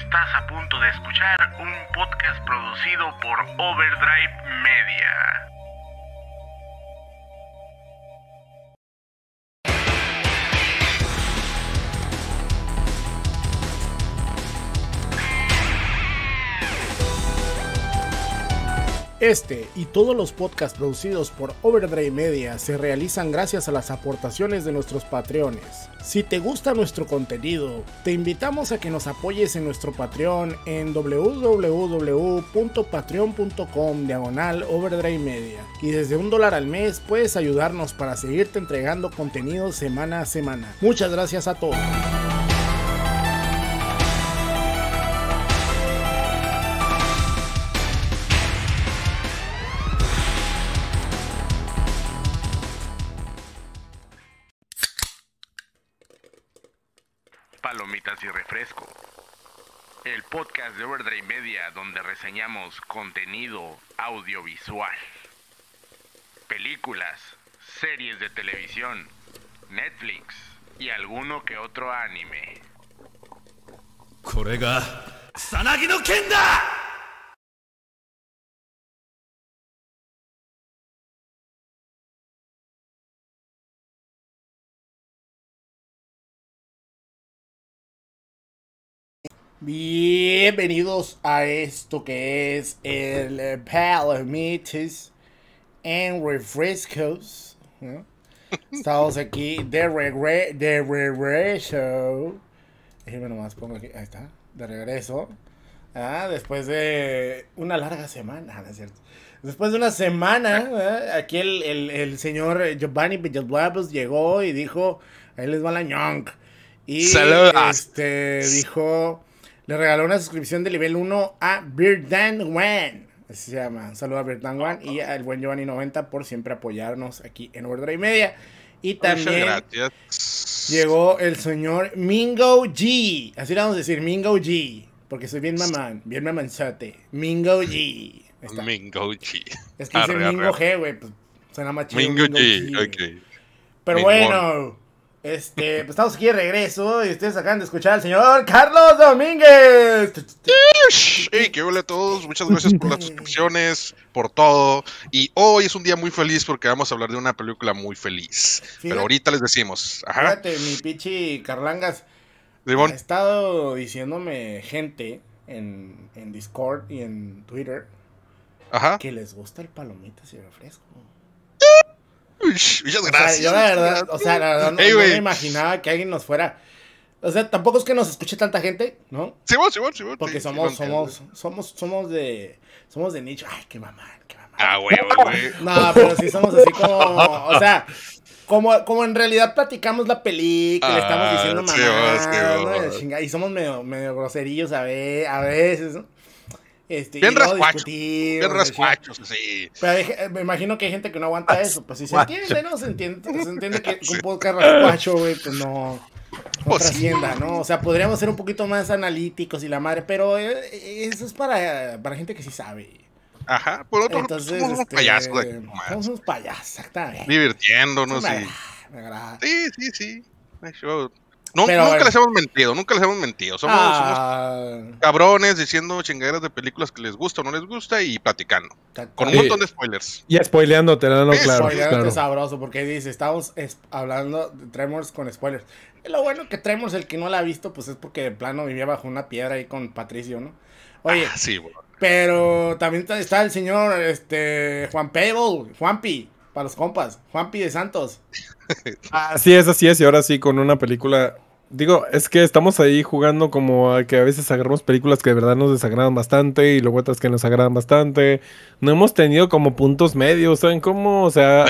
Estás a punto de escuchar un podcast producido por Overdrive Media. Este y todos los podcasts producidos por Overdrive Media se realizan gracias a las aportaciones de nuestros patreones. Si te gusta nuestro contenido, te invitamos a que nos apoyes en nuestro Patreon en www.patreon.com diagonal Media. Y desde un dólar al mes puedes ayudarnos para seguirte entregando contenido semana a semana. Muchas gracias a todos. y refresco. El podcast de Overdrive Media donde reseñamos contenido audiovisual. Películas, series de televisión, Netflix y alguno que otro anime. Bienvenidos a esto que es el eh, Palomites and Refrescos. Estamos aquí de, regre de regreso. De regreso. Ah, después de una larga semana, Después de una semana, aquí el, señor Giovanni Villalobos llegó y dijo, ahí les va la ñonk Y este, dijo, le regaló una suscripción de nivel 1 a Birdan Wan. Así se llama. Un saludo a Birdan Wan y al buen Giovanni90 por siempre apoyarnos aquí en Overdrive y Media. Y también llegó el señor Mingo G. Así le vamos a decir, Mingo G. Porque soy bien mamán, bien mamanzate. Mingo G. Mingo G. Es que dice Mingo G, güey. Pues, suena más chido. Mingo, G, ok. Pero bueno. Este, pues estamos aquí de regreso y ustedes acaban de escuchar al señor Carlos Domínguez. Hey, que hola a todos, muchas gracias por las suscripciones, por todo. Y hoy es un día muy feliz porque vamos a hablar de una película muy feliz. Pero ahorita les decimos. Ajá. Fíjate, mi pichi Carlangas he ha estado diciéndome gente en, en Discord y en Twitter Ajá. que les gusta el palomita y refresco. Muchas gracias. yo la verdad, o sea, la verdad no, me imaginaba que alguien nos fuera. O sea, tampoco es que nos escuche tanta gente, ¿no? Sí, bueno, sí, sí, Porque somos, somos, somos, somos de. Somos de nicho. Ay, qué mamá, qué mamá. Ah, güey, güey. No, pero sí somos así como. O sea, como, como en realidad platicamos la película, le estamos diciendo ah, mamá. Y somos medio, medio groserillos a, a veces, ¿no? Este, bien rascuachos. Bien sí. me imagino que hay gente que no aguanta eso. Pues si se entiende, ¿no? Se entiende, se entiende que un podcast rascuacho, güey, pues no. pues trascienda, ¿no? O sea, podríamos ser un poquito más analíticos y la madre, pero eh, eso es para, para gente que sí sabe. Ajá, por otro lado, pues, somos unos este, payasos. somos unos payasos, exactamente. Divirtiéndonos. no Sí, sí, sí nunca les hemos mentido, nunca les hemos mentido. Ah. Somos, cabrones diciendo chingaderas de películas que les gusta o no les gusta y platicando. Con un montón de spoilers. Y spoileándote, no, no claro. sabroso, porque dice, estamos hablando de Tremors con spoilers. Lo bueno que Tremors, el que no la ha visto, pues es porque de plano vivía bajo una piedra ahí con Patricio, ¿no? Oye, ah, sí, pero también está el señor este, Juan Pablo, Juanpi para los compas, Juan P. de Santos. así es, así es, y ahora sí con una película. Digo, es que estamos ahí jugando como que a veces agarramos películas que de verdad nos desagradan bastante y luego otras que nos agradan bastante. No hemos tenido como puntos medios, ¿saben cómo? O sea,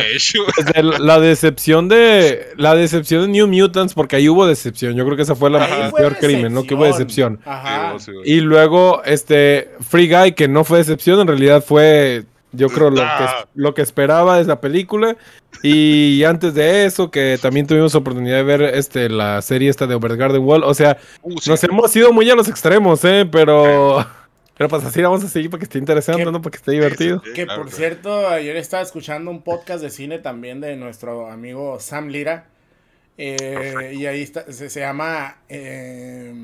pues, la decepción de la decepción de New Mutants porque ahí hubo decepción. Yo creo que esa fue la peor crimen, ¿no? Que hubo decepción. Ajá. Y luego este Free Guy que no fue decepción, en realidad fue yo creo lo que, lo que esperaba es la película. Y antes de eso, que también tuvimos oportunidad de ver este, la serie esta de Over Garden Wall. O sea, uh, nos hemos ido muy a los extremos, ¿eh? Pero... Pero pues así vamos a seguir para que esté interesante, ¿no? Para que esté divertido. Que por cierto, ayer estaba escuchando un podcast de cine también de nuestro amigo Sam Lira. Eh, y ahí se, llama... Eh,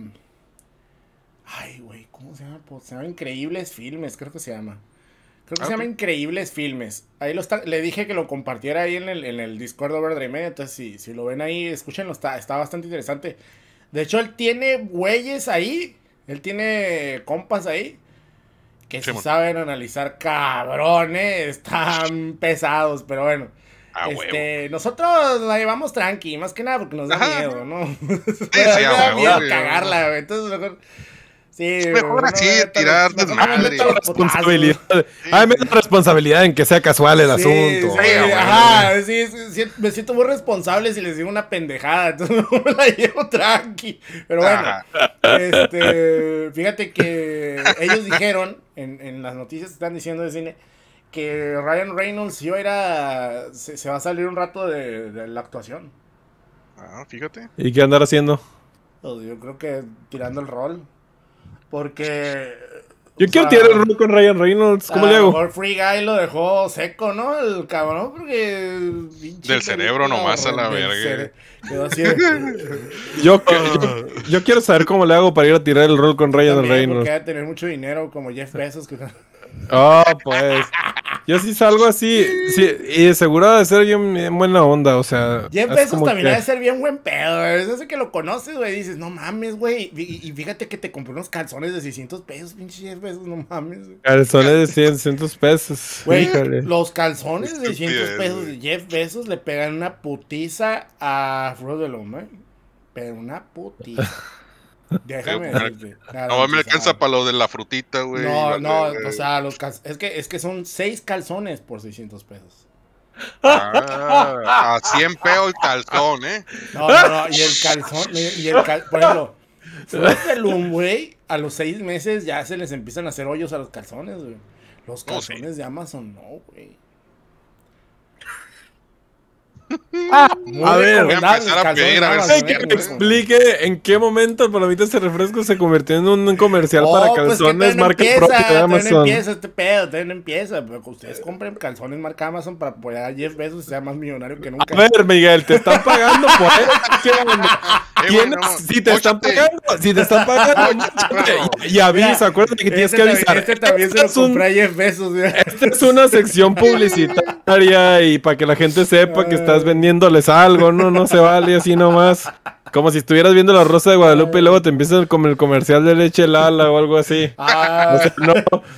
ay, güey, ¿cómo se llama? Pues, se llama Increíbles Filmes, creo que se llama. Creo que ah, se llama Increíbles Filmes. Ahí lo está, le dije que lo compartiera ahí en el, en el Discord overdrive media. Entonces, si, lo ven ahí, escúchenlo, está, está bastante interesante. De hecho, él tiene güeyes ahí. Él tiene compas ahí. Que sí, saben analizar, cabrones. Eh, están pesados, pero bueno. Ah, este, nosotros la llevamos tranqui, más que nada porque nos da miedo, ¿no? nos da miedo cagarla, güey. Entonces, mejor Sí, mejor así, tirar responsabilidad. menos responsabilidad en que sea casual el asunto. me siento muy responsable si les digo una pendejada, entonces no me la llevo tranqui. Pero bueno, este, fíjate que ellos dijeron, en, las noticias que están diciendo de cine, que Ryan Reynolds se, va a salir un rato de, la actuación. Ah, fíjate. ¿Y qué andar haciendo? Pues yo creo que tirando el rol. Porque. Yo quiero tirar el rol con Ryan Reynolds. ¿Cómo le hago? mejor Free Guy lo dejó seco, ¿no? El cabrón, porque. Del cerebro nomás a la verga. Quedó así. yo, quiero saber cómo le hago para ir a tirar el rol con Ryan Reynolds. Porque va a tener mucho dinero como Jeff Bezos. Que... Oh, pues. Yo sí salgo así. y seguro de ser bien, buena onda, o sea. Jeff Bezos también que... de ser bien buen pedo. Es que lo conoces, güey. Dices, no mames, güey. Y, fíjate que te compré unos calzones de 600 pesos, pinche Jeff no mames. Calzones de 600 pesos. Güey, los calzones de 600 pesos de Jeff Bezos le pegan una putiza a Frodo de Pero una putiza. Déjame decirte. no, me alcanza para lo de la frutita, güey. No, no, o sea, los es, que, es que son seis calzones por 600 pesos. Ah, a 100 pesos el calzón, ¿eh? No, no, y el calzón, y el por ejemplo, el güey, a los seis meses ya se les empiezan a hacer hoyos a los calzones, güey. Los pues calzones de Amazon, no, güey a ver, voy a empezar a pedir a ver si me explique en qué momento el mí este refresco se convirtió en un comercial oh, para pues calzones marca propia de Amazon. empieza este pedo, no empieza. ustedes compren calzones marca Amazon para apoyar a Jeff Bezos y sea más millonario que nunca. A ver, Miguel, te están pagando por eso. si te están pagando, si te están pagando, y, avisa, acuérdate que tienes este que avisar. Este también se este lo compra Esta es una sección publicitaria y para que la gente sepa que estás vendiéndoles algo, ¿no? No se vale así nomás. Como si estuvieras viendo la Rosa de Guadalupe y luego te empiezan con el comercial de leche Lala o algo así. Ah, no,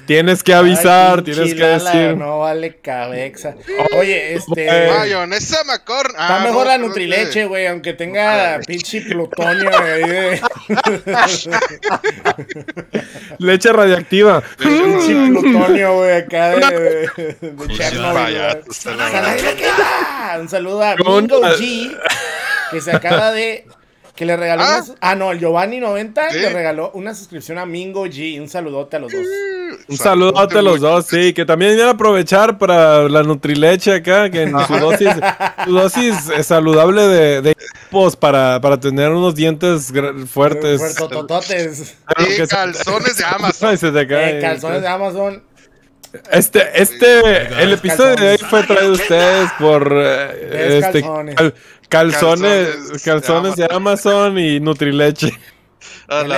tienes que avisar, tienes que decir. No vale cabeza. Oye, este. Mayonesa macorn. está ah, mejor la Nutrileche, güey, aunque tenga ah, pinche plutonio, de leche radiactiva. Pinche plutonio, güey, acá de. Chernobyl. Un saludo a Mingo G que se acaba de. Que le regaló. Ah. ah, no, el Giovanni90 le regaló una suscripción a Mingo G. Un saludote a los dos. Mm, Un saludote a los dos, sí. Que también iba a aprovechar para la Nutrileche acá, que en su dosis, dosis saludable de, de para, para tener unos dientes fuertes. Y calzones de Amazon. Eh, calzones de Amazon. Este, este, el episodio de hoy fue traído a ustedes por eh, este, Calzones, calzones, de, Amazon. y Nutrileche. también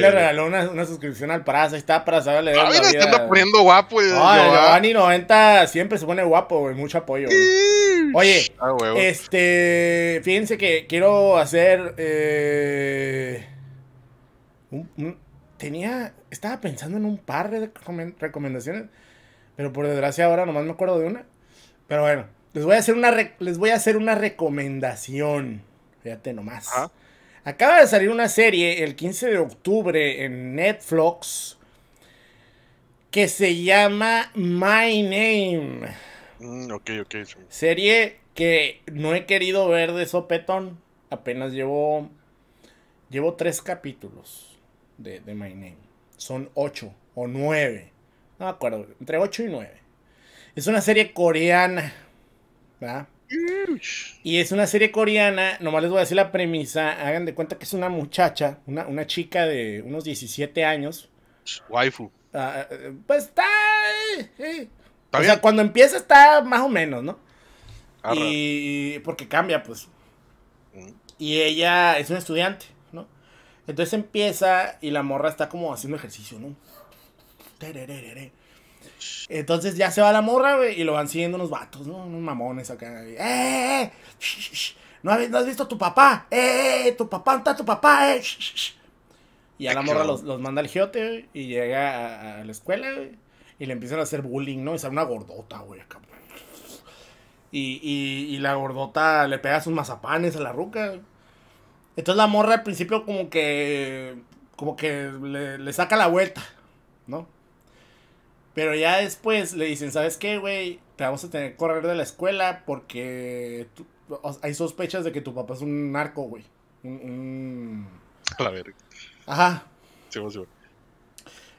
le ah, regaló una, suscripción al prazo Ahí está para saberle. ver. poniendo guapo. Ah, Giovanni 90 siempre se pone guapo, güey. Mucho apoyo. Oye, ah, este. Fíjense que quiero hacer. Eh, tenía. Estaba pensando en un par de recomendaciones. Pero por desgracia ahora nomás me acuerdo de una. Pero bueno. Les voy a hacer una, les voy a hacer una recomendación. Fíjate nomás. Acaba de salir una serie el 15 de octubre en Netflix que se llama My Name. Mm, ok, ok. Serie que no he querido ver de sopetón. Apenas llevo, llevo tres capítulos de, de My Name. Son ocho o nueve. No me acuerdo, entre ocho y nueve. Es una serie coreana. Y es una serie coreana, nomás les voy a decir la premisa, hagan de cuenta que es una muchacha, una, chica de unos 17 años. Waifu. Ah, ah, pues está... Eh, eh. cuando empieza está más o menos, ¿no? Y porque cambia, pues. Mm. Y ella es una estudiante, ¿no? Entonces empieza y la morra está como haciendo ejercicio, ¿no? Entonces ya se va la morra, y lo van siguiendo unos vatos, ¿no? Unos mamones acá. ¡Eh, eh, eh". no has, visto a tu papá? Eh, ¡Eh, eh! tu papá! ¿Dónde está tu papá? ¡Eh! Y a ah, la morra los, manda al giote, y llega a, la escuela, y le empiezan a hacer bullying, ¿no? Y sale una gordota, güey, acá. Y, la gordota le pega sus mazapanes a la ruca, Entonces la morra al principio como que... Como que le, le saca la vuelta, ¿no? Pero ya después le dicen, ¿sabes qué, güey? Te vamos a tener que correr de la escuela porque hay sospechas de que tu papá es un narco, güey. Un, A la verga. Ajá. Sí,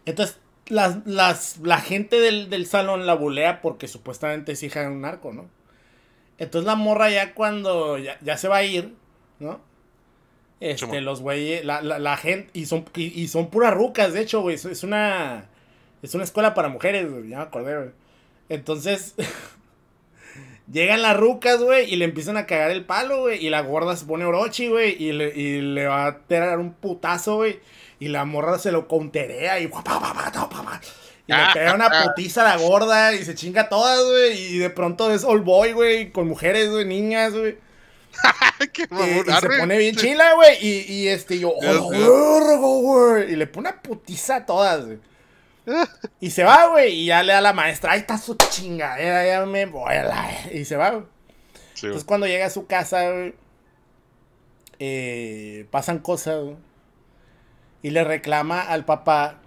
Entonces, las, las, la gente del, salón la bulea porque supuestamente es hija de un narco, ¿no? Entonces la morra ya cuando ya, se va a ir, ¿no? Este, los güeyes, la, gente, y son, y son puras rucas, de hecho, güey, es una es una escuela para mujeres, güey. Ya me acordé, güey. Entonces, llegan las rucas, güey, y le empiezan a cagar el palo, güey. Y la gorda se pone Orochi, güey, y le, va a tirar un putazo, güey. Y la morra se lo conterea y... Y le pega una putiza a la gorda y se chinga todas, güey. Y de pronto es all boy, güey, con mujeres, güey, niñas, güey. Qué y, se pone bien chila, güey. Y, este, yo, oh, güey. Y le pone una putiza a todas, güey. Y se va, güey, y ya le da a la maestra, ahí está su chinga ya me vuela. Y se va, Entonces cuando llega a su casa, güey, eh, pasan cosas, Y le reclama al papá,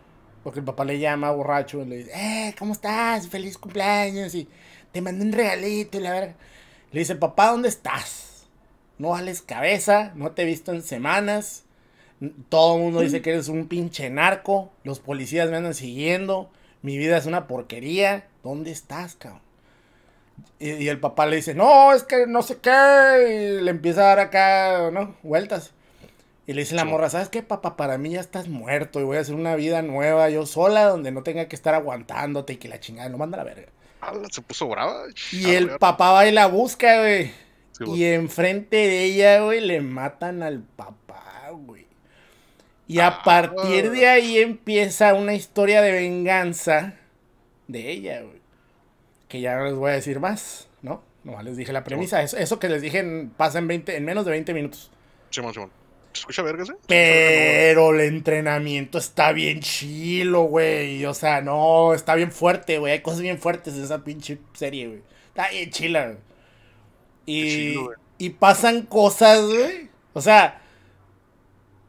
porque el papá le llama borracho, le dice, eh, ¿cómo estás? Feliz cumpleaños, y te mandé un regalito, y la verga. Le dice, papá, ¿dónde estás? No vales cabeza, no te he visto en semanas. Todo el mundo dice que eres un pinche narco. Los policías me andan siguiendo. Mi vida es una porquería. ¿Dónde estás, cabrón? Y, el papá le dice, no, es que no sé qué. Y le empieza a dar acá, ¿no? Vueltas. Y le dice la morra, ¿sabes qué, papá? Para mí ya estás muerto y voy a hacer una vida nueva yo sola donde no tenga que estar aguantándote y que la chingada no manda la verga. Ah, se puso brava. Y ah, el papá va y la busca, güey. y enfrente de ella, güey, le matan al papá. Y a ah, partir de ahí empieza una historia de venganza de ella, güey. Que ya no les voy a decir más, ¿no? Nomás les dije la premisa. Eso, que les dije pasa en, 20, en menos de 20 minutos. Simón, Simón. ¿Se escucha verga, sí? Pero el entrenamiento está bien chilo, güey. O sea, no, está bien fuerte, güey. Hay cosas bien fuertes en esa pinche serie, güey. Está bien chila, Y, y pasan cosas, güey. O sea,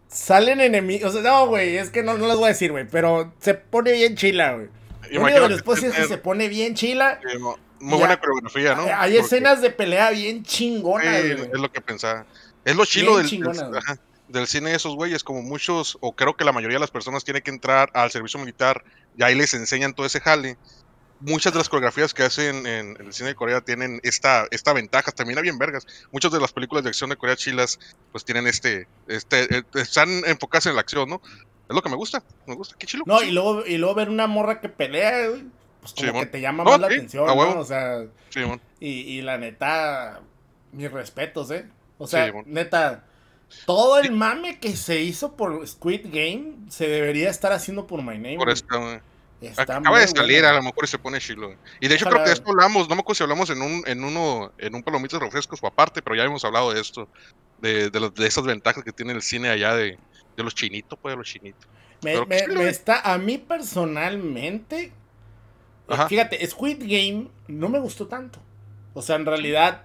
Salen enemigos. O no, güey, es que no, no les voy a decir, güey, pero se pone bien chila, güey. Lo se pone bien chila. muy buena coreografía, ¿no? Hay escenas de pelea bien chingonas, Es lo que pensaba. Es lo chilo del, cine de esos güeyes, como muchos, o creo que la mayoría de las personas tiene que entrar al servicio militar y ahí les enseñan todo ese jale muchas de las coreografías que hacen en, el cine de Corea tienen esta, esta ventaja, también bien vergas. Muchas de las películas de acción de Corea chilas, pues tienen este, este, eh, están enfocadas en la acción, ¿no? Es lo que me gusta, me gusta, qué chilo. No, y luego, y luego ver una morra que pelea, pues como que te llama más la atención, ¿no? O sea, y, y, la neta, mis respetos, ¿eh? O sea, neta, todo el mame que se hizo por Squid Game se debería estar haciendo por My Name. Por eso, Acaba de salir, a lo mejor se pone chilo. Eh. Y de hecho creo que de esto hablamos, no me acuerdo si hablamos en un, en uno, en un palomitas refrescos o aparte, pero ya hemos hablado de esto, de, esas ventajas que tiene el cine allá de, los chinitos, pues los chinitos. está, a mí personalmente, eh, fíjate, Squid Game no me gustó tanto. O sea, en realidad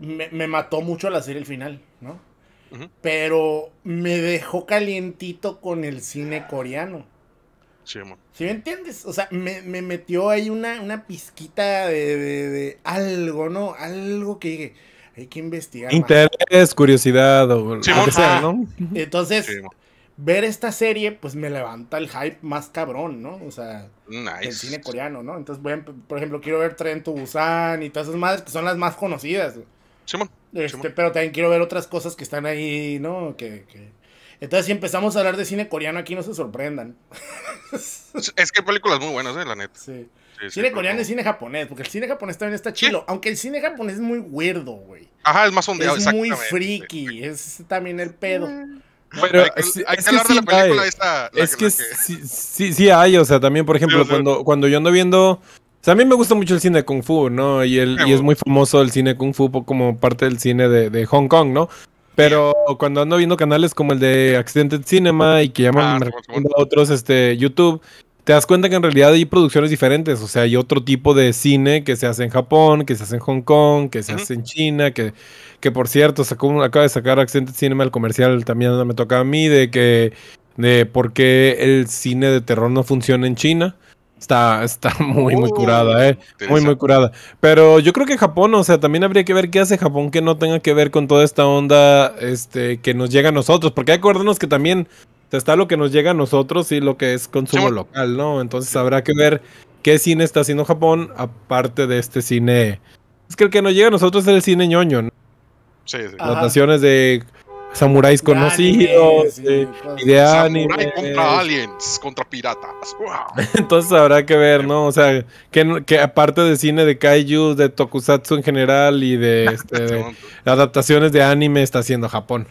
me, mató mucho la serie el final, ¿no? Pero me dejó calientito con el cine coreano. Sí, me entiendes? O sea, me, metió ahí una, una pizquita de, algo, ¿no? Algo que hay que investigar. Interés, curiosidad o lo que sea, ¿no? Entonces, ver esta serie, pues me levanta el hype más cabrón, ¿no? O sea, el cine coreano, ¿no? Entonces, voy por ejemplo, quiero ver Tren to Busan y todas esas madres que son las más conocidas. Sí, Este, Pero también quiero ver otras cosas que están ahí, ¿no? que entonces, si empezamos a hablar de cine coreano aquí, no se sorprendan. Es que hay películas muy buenas, ¿eh? la neta. Sí. cine coreano y cine japonés, porque el cine japonés también está chido. Aunque el cine japonés es muy weirdo, güey. Ajá, es más ondeado, Es muy friki, es también el pedo. Mm. Pero hay que, hablar de la película esta. es que, Sí, sí hay, o sea, también, por ejemplo, cuando, cuando yo ando viendo. O sea, a mí me gusta mucho el cine Kung Fu, ¿no? Y, el, es muy famoso el cine Kung Fu como parte del cine de Hong Kong, ¿no? Pero cuando ando viendo canales como el de Accidented Cinema y que llaman ah, a otros este, YouTube, te das cuenta que en realidad hay producciones diferentes. O sea, hay otro tipo de cine que se hace en Japón, que se hace en Hong Kong, que se hace en China, que, que por cierto, sacó, acaba de sacar Accidented Cinema, el comercial también me toca a mí, de que de por qué el cine de terror no funciona en China. Está, muy, muy oh, curada, ¿eh? Muy, muy curada. Pero yo creo que Japón, o sea, también habría que ver qué hace Japón que no tenga que ver con toda esta onda este, que nos llega a nosotros. Porque acuérdanos que también está lo que nos llega a nosotros y lo que es consumo local, ¿no? Entonces habrá que ver qué cine está haciendo Japón aparte de este cine. Es pues que el que nos llega a nosotros es el cine ñoño, ¿no? Sí, sí. de samuráis conocidos, de, anime, contra aliens, contra piratas. Entonces habrá que ver, ¿no? O sea, que, que, aparte de cine de kaiju, de tokusatsu en general y de, este, de adaptaciones de anime está haciendo Japón.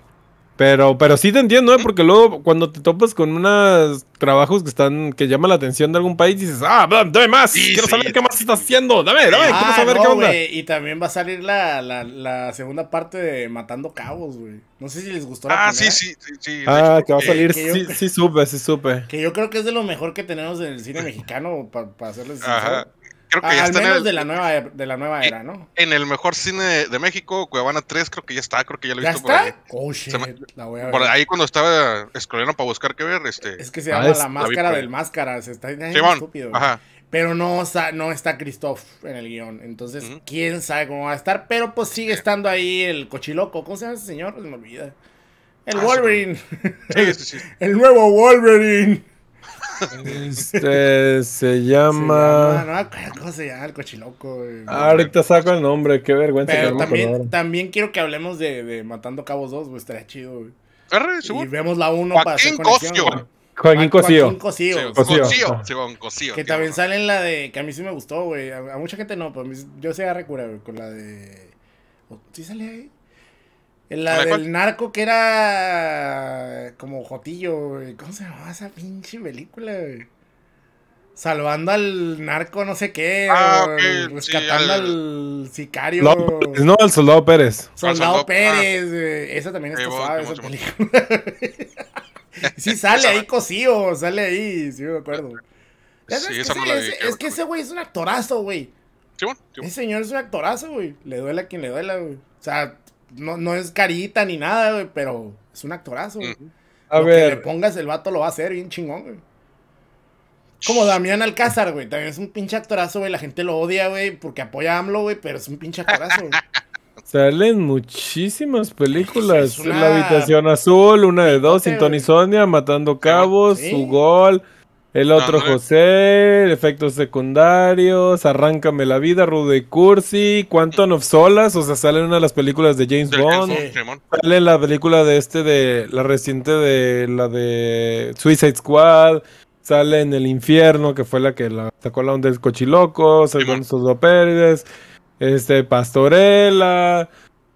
Pero, pero sí te entiendo, ¿eh? porque luego cuando te topas con unos trabajos que están, que llaman la atención de algún país, dices, ah, dame más, quiero saber qué más estás haciendo, dame, dame, quiero ah, saber qué onda. Y también va a salir la, la, la, segunda parte de Matando Cabos, güey. No sé si les gustó la Ah, sí, sí, sí. Ah, que va a eh, salir, sí, sí supe, sí supe. Que yo creo que es de lo mejor que tenemos en el cine mexicano, para hacerles creo que ya al está menos de, la nueva, e-, de la nueva eh, era, ¿no? En el mejor cine de México, Cuevana 3, creo que ya está, creo que ya lo he visto está? por ahí. cuando estaba escogiendo para buscar qué ver, este. Es que se ah, llama La Máscara del Máscara, se está diciendo estúpido. Pero no, no está Christoph en el guión. Entonces, quién sabe cómo va a estar. Pero pues sigue estando ahí el cochiloco. ¿Cómo se llama ese señor? Se me olvida. El ah, Wolverine. el nuevo Wolverine. Este se llama. no, ¿cómo se llama? El cochiloco. Ah, ahorita saco el nombre, qué vergüenza. Pero también, quiero que hablemos de, Matando Cabos 2, estaría chido, güey. y vemos la 1 para conexión, Joaquín ah, Cosío. Joaquín Cosío. Cosío. Cosío. Que también sale en la de. Que a mí sí me gustó, güey. A, mucha gente no, yo sé agarré cura, con la de. ¿Sí sale ahí? la del narco que era como Jotillo, güey. ¿Cómo se llamaba esa pinche película, güey? Salvando al narco, no sé qué. Ah, rescatando al... sicario. no, el soldado Pérez. Soldado, Pérez, ah. Esa también es suave, esa película. sí, sale ahí cosido, sale ahí, sí, me acuerdo. Sí, es, que ese, es que ese güey es un actorazo, güey. Sí, bueno, Ese señor es un actorazo, güey. Le duele a quien le duela, güey. O sea, no, es carita ni nada, güey, pero es un actorazo, güey. Mm. A ver. Que le pongas el vato lo va a hacer bien chingón, güey. Como Damián Alcázar, güey. También es un pinche actorazo, güey. La gente lo odia, güey, porque apoya a AMLO, güey, pero es un pinche actorazo, güey. Salen muchísimas películas. La habitación azul, una de dos, Sin Tony Matando ah, Cabos, Su Gol. El otro José, efectos secundarios, Arráncame la vida, Rude Cursi, Quantum of Solas, o sea, sale en una de las películas de James Bond. sale en la película de este de la reciente de la de Suicide Squad, sale en El Infierno, que fue la que la sacó la onda del cochiloco, sale con sus este Pastorela,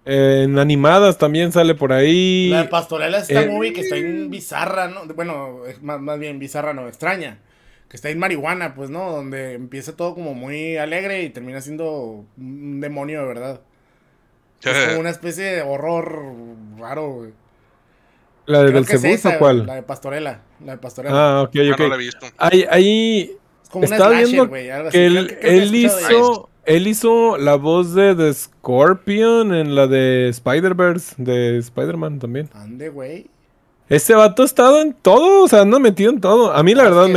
en animadas también sale por ahí. La de Pastorela es esta eh, movie que está en bizarra, ¿no? Bueno, más, más bien bizarra, no extraña. Que está en marihuana, pues, ¿no? Donde empieza todo como muy alegre y termina siendo un demonio de verdad. Es como una especie de horror raro, güey. ¿La de Belcebú o cuál? La de Pastorela. La de Pastorela. Ah, ok, ok. Ahí, ahí... Es como una viendo que él hizo... Él hizo la voz de The Scorpion en la de Spider-Verse, de Spider-Man también. Ande, güey. Este vato ha estado en todo, o sea, anda metido en todo. A mí, la verdad,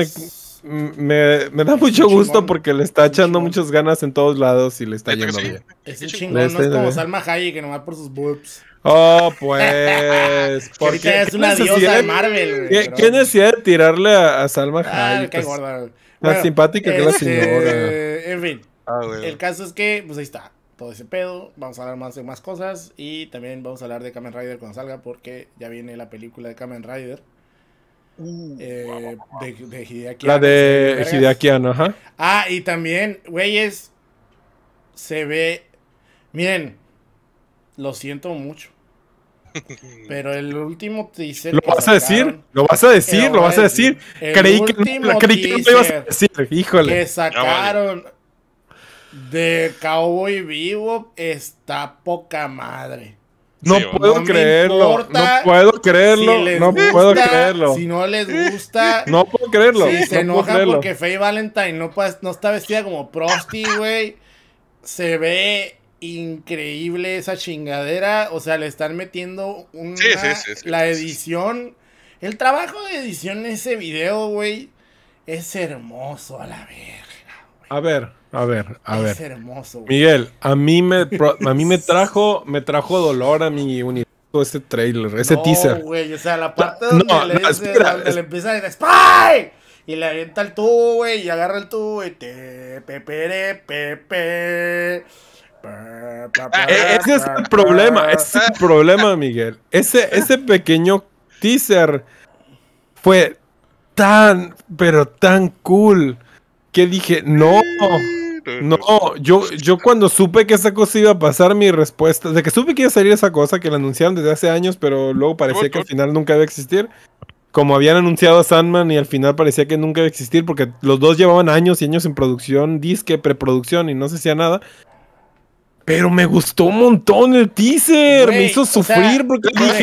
me, me, da mucho gusto porque le está echando muchas ganas en todos lados y le está yendo bien. Es un chingón, no es como Salma Hayek que nomás por sus boobs. Oh, pues. Porque es una diosa de Marvel. ¿Quién pero... tirarle a, Salma ah, Hayek? Ah, qué pues, simpática que la este, señora. en fin. Ah, el caso es que, pues ahí está. Todo ese pedo. Vamos a hablar más de más cosas. Y también vamos a hablar de Kamen Rider cuando salga. Porque ya viene la película de Kamen Rider. Uh. Eh, de, de La de Hideaki ajá. Ah, y también, güeyes. Se ve. Miren. Lo siento mucho. Pero el último teaser. ¿Lo vas a decir? ¿Lo vas a decir? ¿Lo vas a decir? Creí que, lo ibas a decir. Híjole. Que sacaron de Cowboy Vivo está poca madre. No puedo creerlo. No puedo creerlo. no puedo creerlo. Si no les gusta. no puedo creerlo. Si se enojan porque Faye Valentine no, está vestida como Prosty, güey. Se ve increíble esa chingadera. O sea, le están metiendo una, la edición. El trabajo de edición En ese video, güey, es hermoso a la verga. A ver. A ver, a ver. Es hermoso. Güey. Miguel, a mí me a mí me trajo me trajo dolor a mi universo ese trailer, ese no, teaser. güey, o sea, la parte donde, le, empieza a decir ¡Spy! Y le avienta el tubo, güey, y agarra el tubo y te pepere pepe. Ah, e, ese es el problema, ese es el problema, Miguel. Ese, ese pequeño teaser fue tan, pero tan cool que dije, no. No, yo, yo cuando supe que esa cosa iba a pasar, mi respuesta, de que supe que iba a salir esa cosa, que la anunciaron desde hace años, pero luego parecía que al final nunca iba a existir. Como habían anunciado a Sandman y al final parecía que nunca iba a existir, porque los dos llevaban años y años en producción, disque, preproducción y no se hacía nada. Pero me gustó un montón el teaser, me hizo sufrir porque por ah, ah,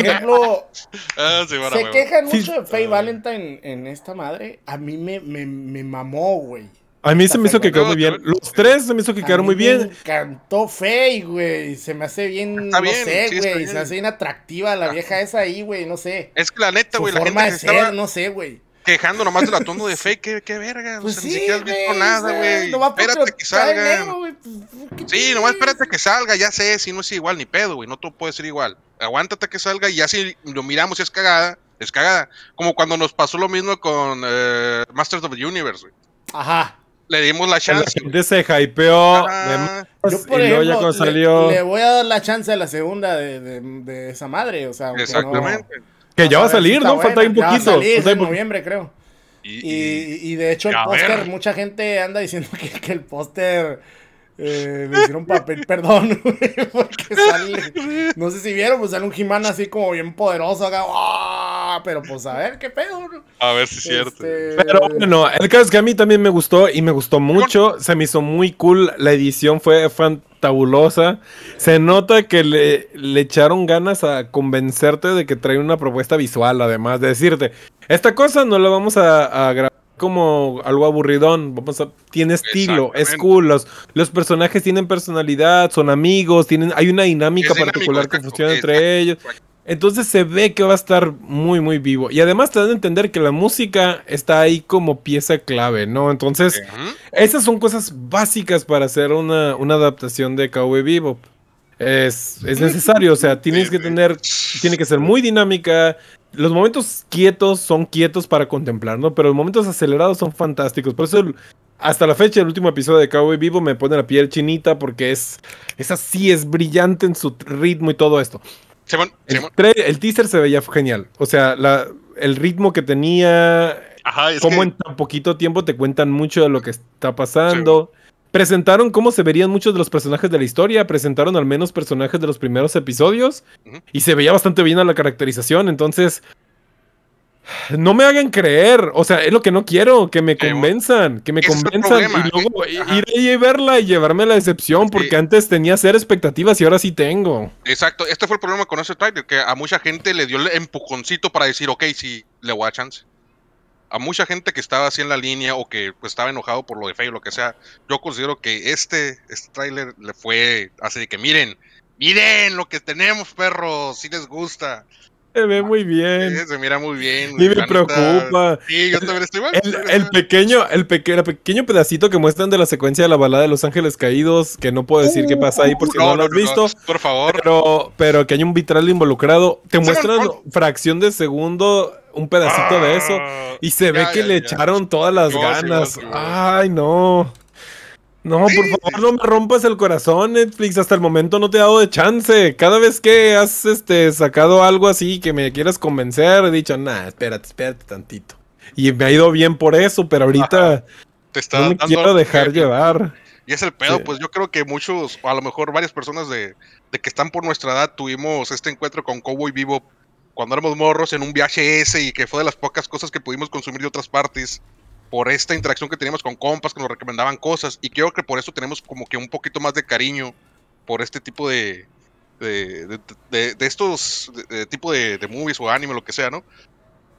se quejan mucho de Faye ah. Valentine en, esta madre. A mí me, me, me mamó, güey. A mí se me hizo que quedó muy bien. Los tres se me hizo que quedaron muy bien. Me encantó Fey, güey. Se me hace bien, no sé, güey. Se hace bien atractiva la ah. vieja esa ahí, güey. No sé. Es que la neta, güey, la forma ser, no sé, güey quejando nomás la tono de fey, qué, qué verga, pues o sea, sí, ni siquiera has visto nada, güey. No espérate que salga. Pues, sí, nomás espérate que salga, ya sé, si no es igual ni pedo, güey, no todo puede ser igual. Aguántate que salga y ya si lo miramos y es cagada, es cagada. Como cuando nos pasó lo mismo con eh, Masters of the Universe, güey. Ajá le dimos la chance. La gente se yo, y ejemplo, salió... le, voy a dar la chance a la segunda de, de, de esa madre. O sea, Exactamente. que ya va a salir, ¿no? Falta Falta un poquito. Salir, en noviembre, creo. Y, y, de hecho el póster, mucha gente anda diciendo que, que el póster eh, me hicieron papel, perdón, porque sale, no sé si vieron, pues sale un He-Man así como bien poderoso ¡ah! pero pues a ver qué pedo. A ver si es cierto. Este, pero bueno, el caso es que a mí también me gustó y me gustó mucho, se me hizo muy cool, la edición fue fantabulosa, se nota que le, le echaron ganas a convencerte de que trae una propuesta visual, además de decirte, esta cosa no la vamos a grabar como algo aburridón. Vamos tiene estilo, es cool. Los, personajes tienen personalidad, son amigos, tienen, hay una dinámica particular que funciona entre ellos. Entonces se ve que va a estar muy, muy vivo. Y además te dan a entender que la música está ahí como pieza clave, ¿no? Entonces, esas son cosas básicas para hacer una, adaptación de Cowboy vivo Es, es, necesario, o sea, tienes que tener, tiene que ser muy dinámica, los momentos quietos son quietos para contemplar, ¿no? Pero los momentos acelerados son fantásticos. Por eso, hasta la fecha, del último episodio de Cowboy Vivo me pone la piel chinita porque es, es así, es brillante en su ritmo y todo esto. el, teaser se veía genial. O sea, la, el ritmo que tenía, Ajá, como en tan poquito tiempo te cuentan mucho de lo que está pasando presentaron cómo se verían muchos de los personajes de la historia, presentaron al menos personajes de los primeros episodios y se veía bastante bien a la caracterización, entonces no me hagan creer, o sea, es lo que no quiero, que me convenzan, que me convenzan y luego ir ahí verla y llevarme la decepción, porque antes tenía ser expectativas y ahora sí tengo. Exacto, este fue el problema con ese trailer, que a mucha gente le dio el empujoncito para decir, ok, sí, le voy a chance a mucha gente que estaba así en la línea o que pues, estaba enojado por lo de Fey o lo que sea, yo considero que este, este tráiler le fue así de que miren, miren lo que tenemos, perros, si les gusta. Se ve muy bien. se mira muy bien. Y me preocupa. Sí, yo también estoy El, pequeño, el, pequeño pedacito que muestran de la secuencia de la balada de Los Ángeles Caídos, que no puedo decir qué pasa ahí por si uh, no, lo has visto. por favor. Pero, pero que hay un vitral involucrado. Te muestran fracción de segundo un pedacito de eso ah. y se ve que le echaron todas las ganas. Ay, no. No, por favor, no me rompas el corazón, Netflix. Hasta el momento no te he dado de chance. Cada vez que has este, sacado algo así que me quieras convencer, he dicho, nah, espérate, espérate tantito. Y me ha ido bien por eso, pero ahorita te quiero dejar llevar. Y es el pedo, pues yo creo que muchos, a lo mejor varias personas de, de, que están por nuestra edad, tuvimos este encuentro con Cowboy Vivo cuando éramos morros en un viaje ese y que fue de las pocas cosas que pudimos consumir de otras partes por esta interacción que teníamos con compas que nos recomendaban cosas y creo que por eso tenemos como que un poquito más de cariño por este tipo de de, de, estos tipo de, movies o anime lo que sea, ¿no?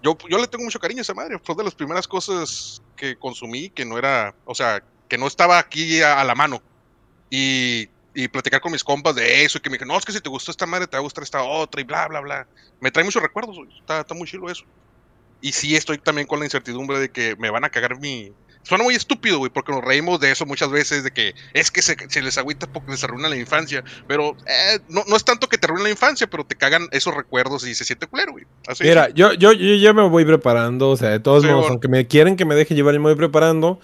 Yo, yo le tengo mucho cariño a esa madre, fue de las primeras cosas que consumí que no era, o sea, que no estaba aquí a la mano. Y y platicar con mis compas de eso y que me dicen, no, es que si te gustó esta madre te va a gustar esta otra y bla, bla, bla. Me trae muchos recuerdos, está, está muy chilo eso. Y sí estoy también con la incertidumbre de que me van a cagar mi... Suena muy estúpido, güey, porque nos reímos de eso muchas veces, de que es que se, les agüita porque les arruina la infancia, pero eh, no, no, es tanto que te arruina la infancia, pero te cagan esos recuerdos y se siente culero, güey. Así Mira, yo, yo, yo ya me voy preparando, o sea, de todos modos, aunque me quieren que me deje llevar, me voy preparando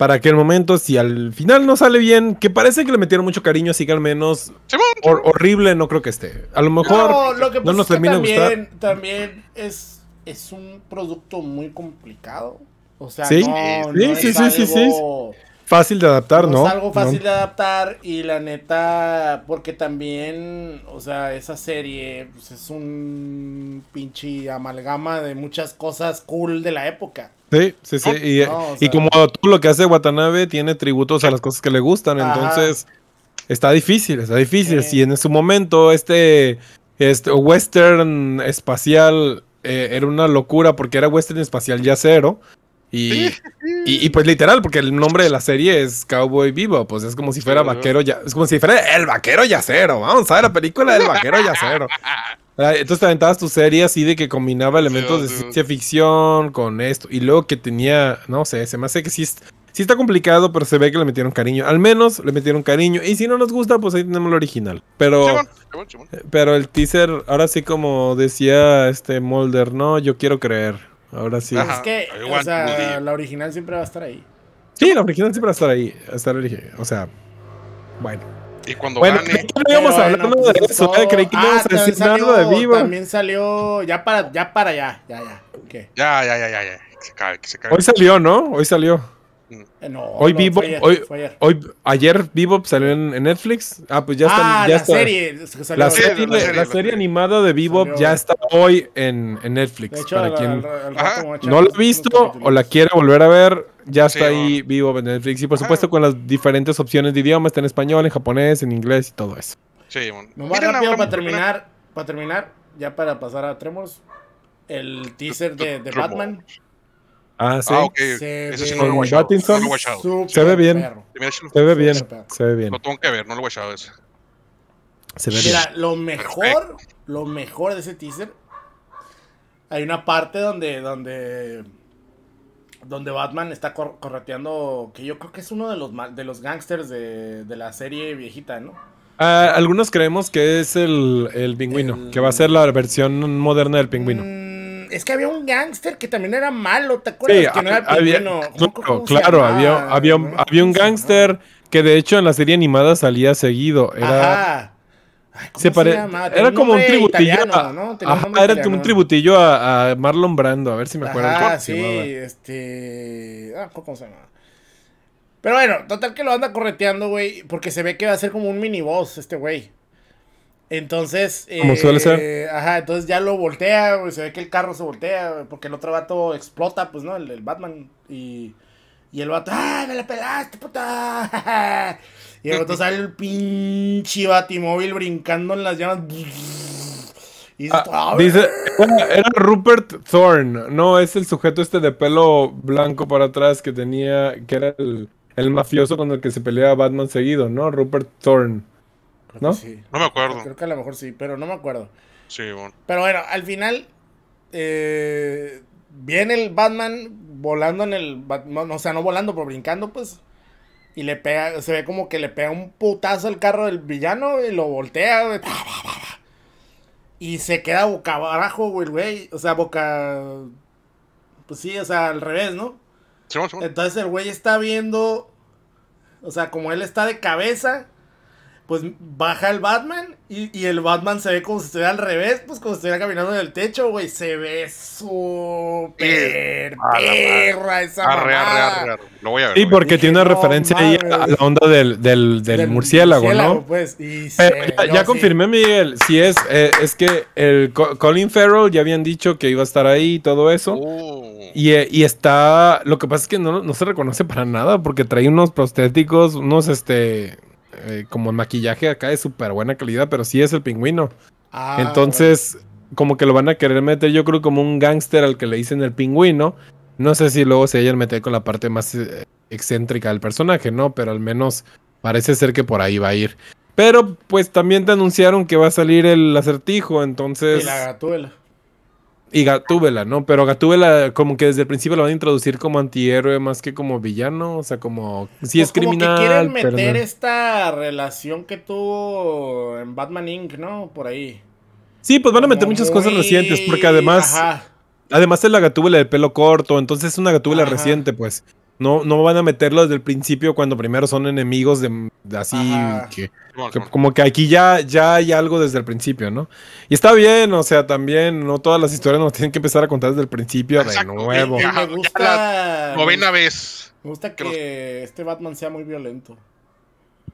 para que aquel momento. Si al final no sale bien, que parece que le metieron mucho cariño, así que al menos horrible no creo que esté. A lo mejor no, nos termina También es, un producto muy complicado. O sea, sí, sí, sí, sí fácil de adaptar, ¿no? Es algo fácil de adaptar y la neta, porque también, o sea, esa serie pues, es un pinche amalgama de muchas cosas cool de la época. Sí, sí, sí. Y, como tú lo que hace Watanabe tiene tributos a las cosas que le gustan, entonces está difícil, está difícil. Si en su momento este, este western espacial eh, era una locura porque era western espacial ya cero, y, pues literal, porque el nombre de la serie es Cowboy Vivo, pues es como si fuera vaquero ya, es como si fuera el vaquero yacero, vamos a ver la película del vaquero yacero. Entonces te aventabas tu serie así de que combinaba elementos de ciencia ficción con esto, y luego que tenía, no sé, se me hace que sí, está complicado, pero se ve que le metieron cariño, al menos le metieron cariño, y si no nos gusta, pues ahí tenemos lo original. Pero, pero el teaser, ahora sí como decía este Mulder, no, yo quiero creer. Ahora sí. Es que ah, o sea, pues la original siempre va a estar ahí. Sí, la original siempre va a estar ahí. estar original. O sea, bueno. Y cuando bueno, gane. no íbamos a hablar de eso. Creí que no íbamos pues, eh, ah, a decir nada de vivo. También salió. Ya para, ya para allá. Ya, ya. Okay. Ya, ya, ya, ya. ya. Que se cae, se cae. Hoy salió, ¿no? Hoy salió. Eh, hoy vivo, ayer, hoy, ayer vivo salió en, Netflix. Ah, pues ya está. Ah, la, Serie, la, serie, animada de Bebop ya está hoy en, Netflix. para quien no la ha visto o la quiere volver a ver, ya está ahí Vivo en Netflix. Y por supuesto con las diferentes opciones de idioma, está en español, en japonés, en inglés y todo eso. Sí, bueno. rápido para terminar, para terminar, ya para pasar a Tremors, el teaser de, de Batman. Ah, sí. Ah, ok. sí no lo se ve bien. Se ve bien. Se tengo que ver, no lo he ese. Se ve Mira, lo mejor, lo mejor de ese teaser, hay una parte donde, donde, donde Batman está correteando, que yo creo que es uno de los, de los gangsters de, la serie viejita, ¿no? Ah, algunos creemos que es el, pingüino, que va a ser la versión moderna del pingüino. Mm, es que había un gángster que también era malo, ¿te acuerdas? que no era claro, había, había, un, había gángster que de hecho en la serie animada salía seguido. Era, Ajá. se, Era como un tributillo. ¿no? un tributillo a, Marlon Brando, a ver si me acuerdo. Ah, sí, este. Ah, ¿cómo se llama? Pero bueno, total que lo anda correteando, güey, porque se ve que va a ser como un mini boss este güey. Entonces, Como suele ser. Eh, ajá, entonces ya lo voltea, se ve que el carro se voltea, porque el otro vato explota, pues, ¿no? El, Batman. Y, y el vato, ¡ah, me la pelaste, puta! y el vato sale el pinche batimóvil brincando en las llamas. Ah, ah, dice, era Rupert Thorne, no, es el sujeto este de pelo blanco para atrás que tenía, que era el, el mafioso con el que se peleaba Batman seguido, ¿no? Rupert Thorne. ¿No? No me acuerdo. Creo que a lo mejor sí, pero no me acuerdo. Sí, bueno. Pero bueno, al final eh, viene el Batman volando en el... o sea, no volando, pero brincando, pues. Y le pega, se ve como que le pega un putazo al carro del villano y lo voltea. Y se queda boca abajo, güey, güey. O sea, boca... Pues sí, o sea, al revés, ¿no? Entonces el güey está viendo... O sea, como él está de cabeza, pues baja el Batman y, el Batman se ve como si estuviera al revés, pues como si estuviera caminando en el techo, güey. Se ve súper ah, perra esa arre, arre, Lo voy a ver. Sí, porque tiene una referencia ahí a la onda del, murciélago, ¿no? Pues, y ya, confirmé, Miguel, si es, eh, es que el Colin Farrell ya habían dicho que iba a estar ahí y todo eso. Uh. Eh, y, está, lo que pasa es que no, no se reconoce para nada porque trae unos prostéticos, unos, este, eh, como el maquillaje acá es súper buena calidad, pero sí es el pingüino. Ah, entonces, como que lo van a querer meter, yo creo, como un gángster al que le dicen el pingüino. No sé si luego se hayan metido con la parte más eh, excéntrica del personaje, ¿no? Pero al menos parece ser que por ahí va a ir. Pero pues también te anunciaron que va a salir el acertijo, entonces. Y la gatuela y Gatúbela, ¿no? Pero Gatúbela como que desde el principio lo van a introducir como antihéroe más que como villano, o sea, como si pues es criminal. Que quieren meter esta relación que tuvo en Batman Inc, ¿no? Por ahí. Sí, pues van a meter muchas cosas recientes porque además Ajá. además es la Gatúbela de pelo corto, entonces es una Gatúbela reciente, pues. No, no van a meterlo desde el principio cuando primero son enemigos de, así que, como que aquí ya, ya hay algo desde el principio, ¿no? Y está bien, o sea, también no todas las historias nos tienen que empezar a contar desde el principio de nuevo. Me, me gusta, vez. Me gusta que, este Batman sea muy violento.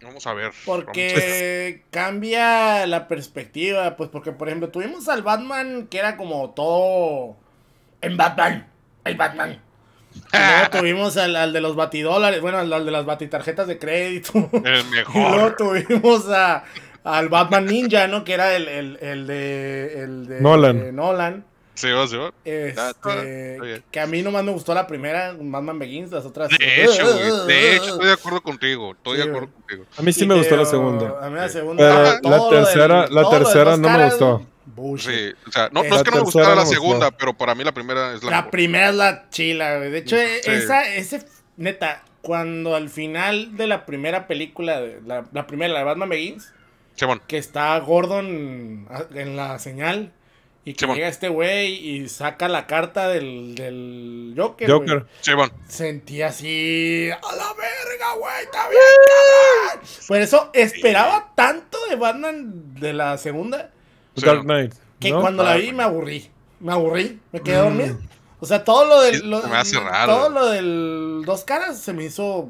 Vamos a ver. Porque cambia la perspectiva, pues porque por ejemplo tuvimos al Batman que era como todo en Batman, el Batman no ah. tuvimos al, de los batidólares, bueno, al, de las batitarjetas de crédito. El mejor. Y tuvimos al Batman Ninja, ¿no? Que era el, de, el De Nolan. Sí, va, sí, va. Este, ah, que a mí nomás me gustó la primera, Batman Begins, las otras. De hecho, de hecho, estoy de acuerdo contigo. Estoy de acuerdo contigo. A mí sí me gustó la segunda. A mí la segunda. Pero la tercera, la tercera no me gustó. Sí, o sea, no, no es que no me gustara la segunda, pero para mí la primera es la. La primera es la chila, De hecho, esa, ese, neta, cuando al final de la primera película, la, la primera, la de Batman Begins, que está Gordon en la señal. Y que llega este güey y saca la carta del, del Joker. Joker, sí, Sentí así. ¡A la verga, güey! ¡Está bien, Por eso esperaba tanto de Batman de la segunda. Dark Knight. Que cuando la vi me aburrí. Me aburrí, me quedé mm. dormido. O sea, todo lo del. me hace raro. Todo lo del dos caras se me hizo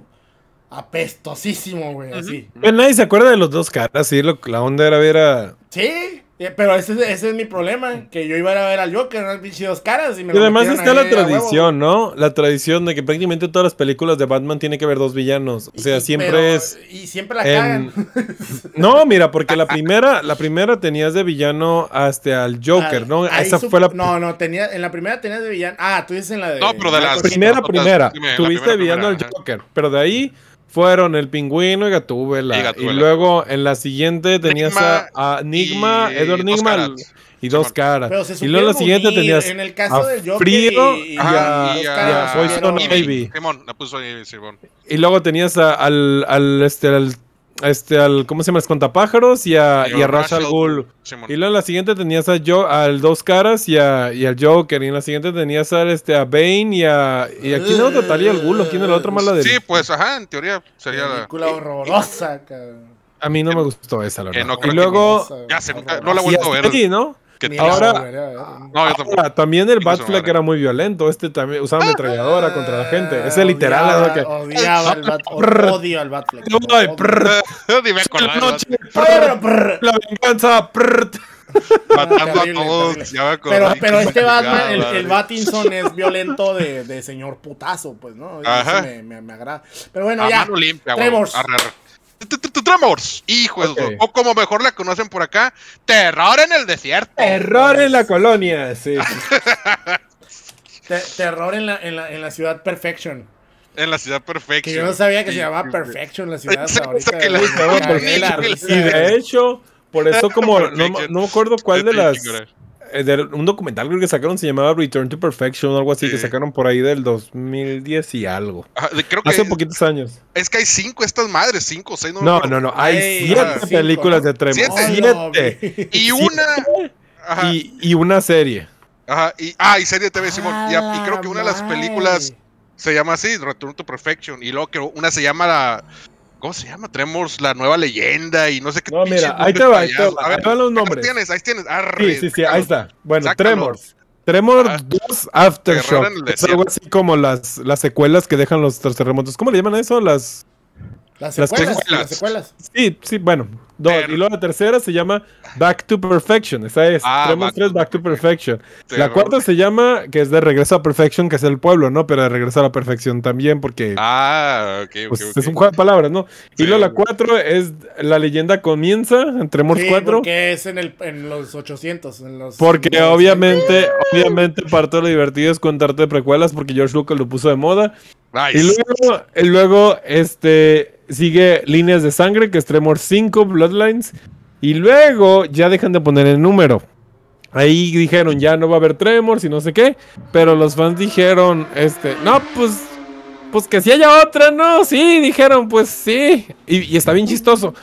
apestosísimo, güey. Así. nadie se acuerda de los dos caras, sí. Lo, la onda era ver a. Sí. Eh, pero ese, ese, es mi problema, que yo iba a, ver al Joker, no pinche dos caras. Y, me y además está la tradición, ¿no? La tradición de que prácticamente todas las películas de Batman tiene que ver dos villanos. O sea, siempre es. Y siempre la cagan. No, mira, porque la primera, la primera tenías de villano hasta al Joker, ¿no? Esa fue la... No, no, tenía, en la primera tenías de villano. Ah, tú dices en la de. No, pero de la primera, primera. Tuviste de villano al Joker, pero de ahí fueron el pingüino y Gatúbela. Y, luego en la siguiente tenías a, Nigma, y, Edward Nigma y dos caras. y luego en la siguiente tenías caso a Frío y, a, la puso Y luego tenías al, al, este, al este, al, ¿cómo se llama? Espantapájaros y a, y, a Rash al y luego en la siguiente tenías a Yo, al Dos Caras y, a, y al Joker. Y en la siguiente tenías al, este, a Bane y a. ¿Y aquí no eh, otro y al Ghul? ¿Quién era la otra mala de.? Sí, pues ajá, en teoría sería la. película horrorosa, A mí no me gustó esa, la verdad. y luego. Ya se, no la he vuelto a ver. ¿no? ahora, también el pues, Batfleck era muy violento. Este también usaba ametralladora contra la gente. Ese ah, literal. al bat, odio al Batfleck. La venganza. Ah, pero, pero este Batman, el, el Batinson es violento de, de, señor putazo, pues, ¿no? me, me, agrada. Pero bueno, ya. Limpia, Tremors. Hijo O como mejor la conocen por acá, Terror en el desierto. Terror en la colonia, sí. terror en la, en, la, en la ciudad Perfection. En la ciudad Perfection. Que yo no sabía que se llamaba Perfection la ciudad. y de hecho, por eso como, no, no me acuerdo cuál de las eh, un documental creo que sacaron, se llamaba Return to Perfection o algo así, que sacaron por ahí del 2010 y algo. Hace poquitos años. Es que hay cinco estas madres, cinco o seis. No, no, no, no, hay siete películas de Tremor. Siete. y una... Y, una serie. Ajá, y, ah, y serie de TV, y, creo que una de las ah, películas se llama así, Return to Perfection. Y luego que una se llama la, ¿Cómo se llama? Tremors, la nueva leyenda y no sé qué. No, mira, ahí te va, ahí te va. van los nombres. Ahí tienes, ahí tienes. Ah, sí, sí, sí, ahí está. Bueno, Tremors. Tremors. Tremor 2 ah. Aftershock. Es algo así como las, las secuelas que dejan los terremotos. ¿Cómo le llaman a eso? Las. Las secuelas, las secuelas. Sí, sí, bueno, y luego la tercera se llama Back to Perfection. Esa es. Ah, Tenemos back to Perfection. La cuarta se llama, que es de Regreso a Perfection, que es el pueblo, ¿no? Pero de Regreso a la Perfección también, porque. Ah, ok, pues, Es un juego de palabras, ¿no? y luego la cuatro es La leyenda comienza, en Tremors 4. Que es en, el, en los 800. En los porque obviamente, obviamente, parte de lo divertido es contarte precuelas, porque George Lucas lo puso de moda. Y y luego este, Sigue Líneas de Sangre, que es Tremor 5, Bloodlines. Y luego ya dejan de poner el número. Ahí dijeron, ya no va a haber Tremors y no sé qué. Pero los fans dijeron, este, no, pues, pues que si haya otra, no, sí, dijeron, pues sí. Y, y está bien chistoso.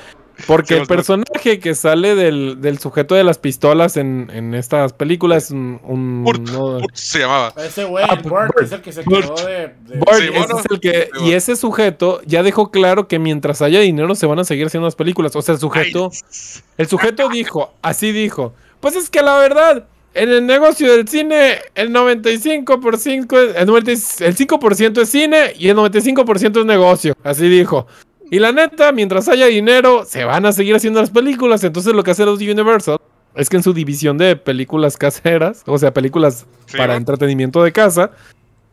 Porque el personaje que sale del, sujeto de las pistolas en, estas películas es un. se llamaba. Ese güey, ah, pues Burt, es el que se quedó de. Burt, es el que, y ese sujeto ya dejó claro que mientras haya dinero se van a seguir haciendo las películas. O sea, el sujeto. El sujeto dijo, así dijo. Pues es que la verdad, en el negocio del cine, el 95%, el 95 es cine y el 95% es negocio. Así dijo. Y la neta, mientras haya dinero, se van a seguir haciendo las películas. Entonces lo que hace los Universal es que en su división de películas caseras, o sea, películas para entretenimiento de casa,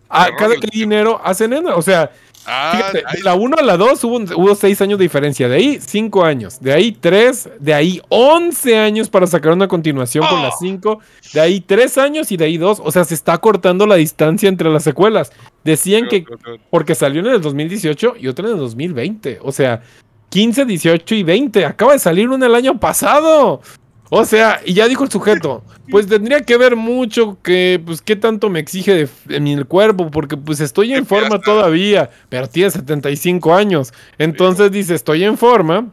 a cada que hay dinero hacen en, o sea, ah, fíjate, la 1 a la 2 hubo, hubo, 6 años de diferencia, de ahí 5 años, de ahí 3, de ahí 11 años para sacar una continuación con la 5, de ahí 3 años y de ahí 2, o sea, se está cortando la distancia entre las secuelas. Decían que porque salió en el 2018 y otra en el 2020. O sea, 15, 18 y 20. Acaba de salir una el año pasado. O sea, y ya dijo el sujeto, pues tendría que ver mucho que, pues, qué tanto me exige en el cuerpo, porque pues estoy en forma todavía, pero tiene 75 años. Entonces dice, estoy en forma,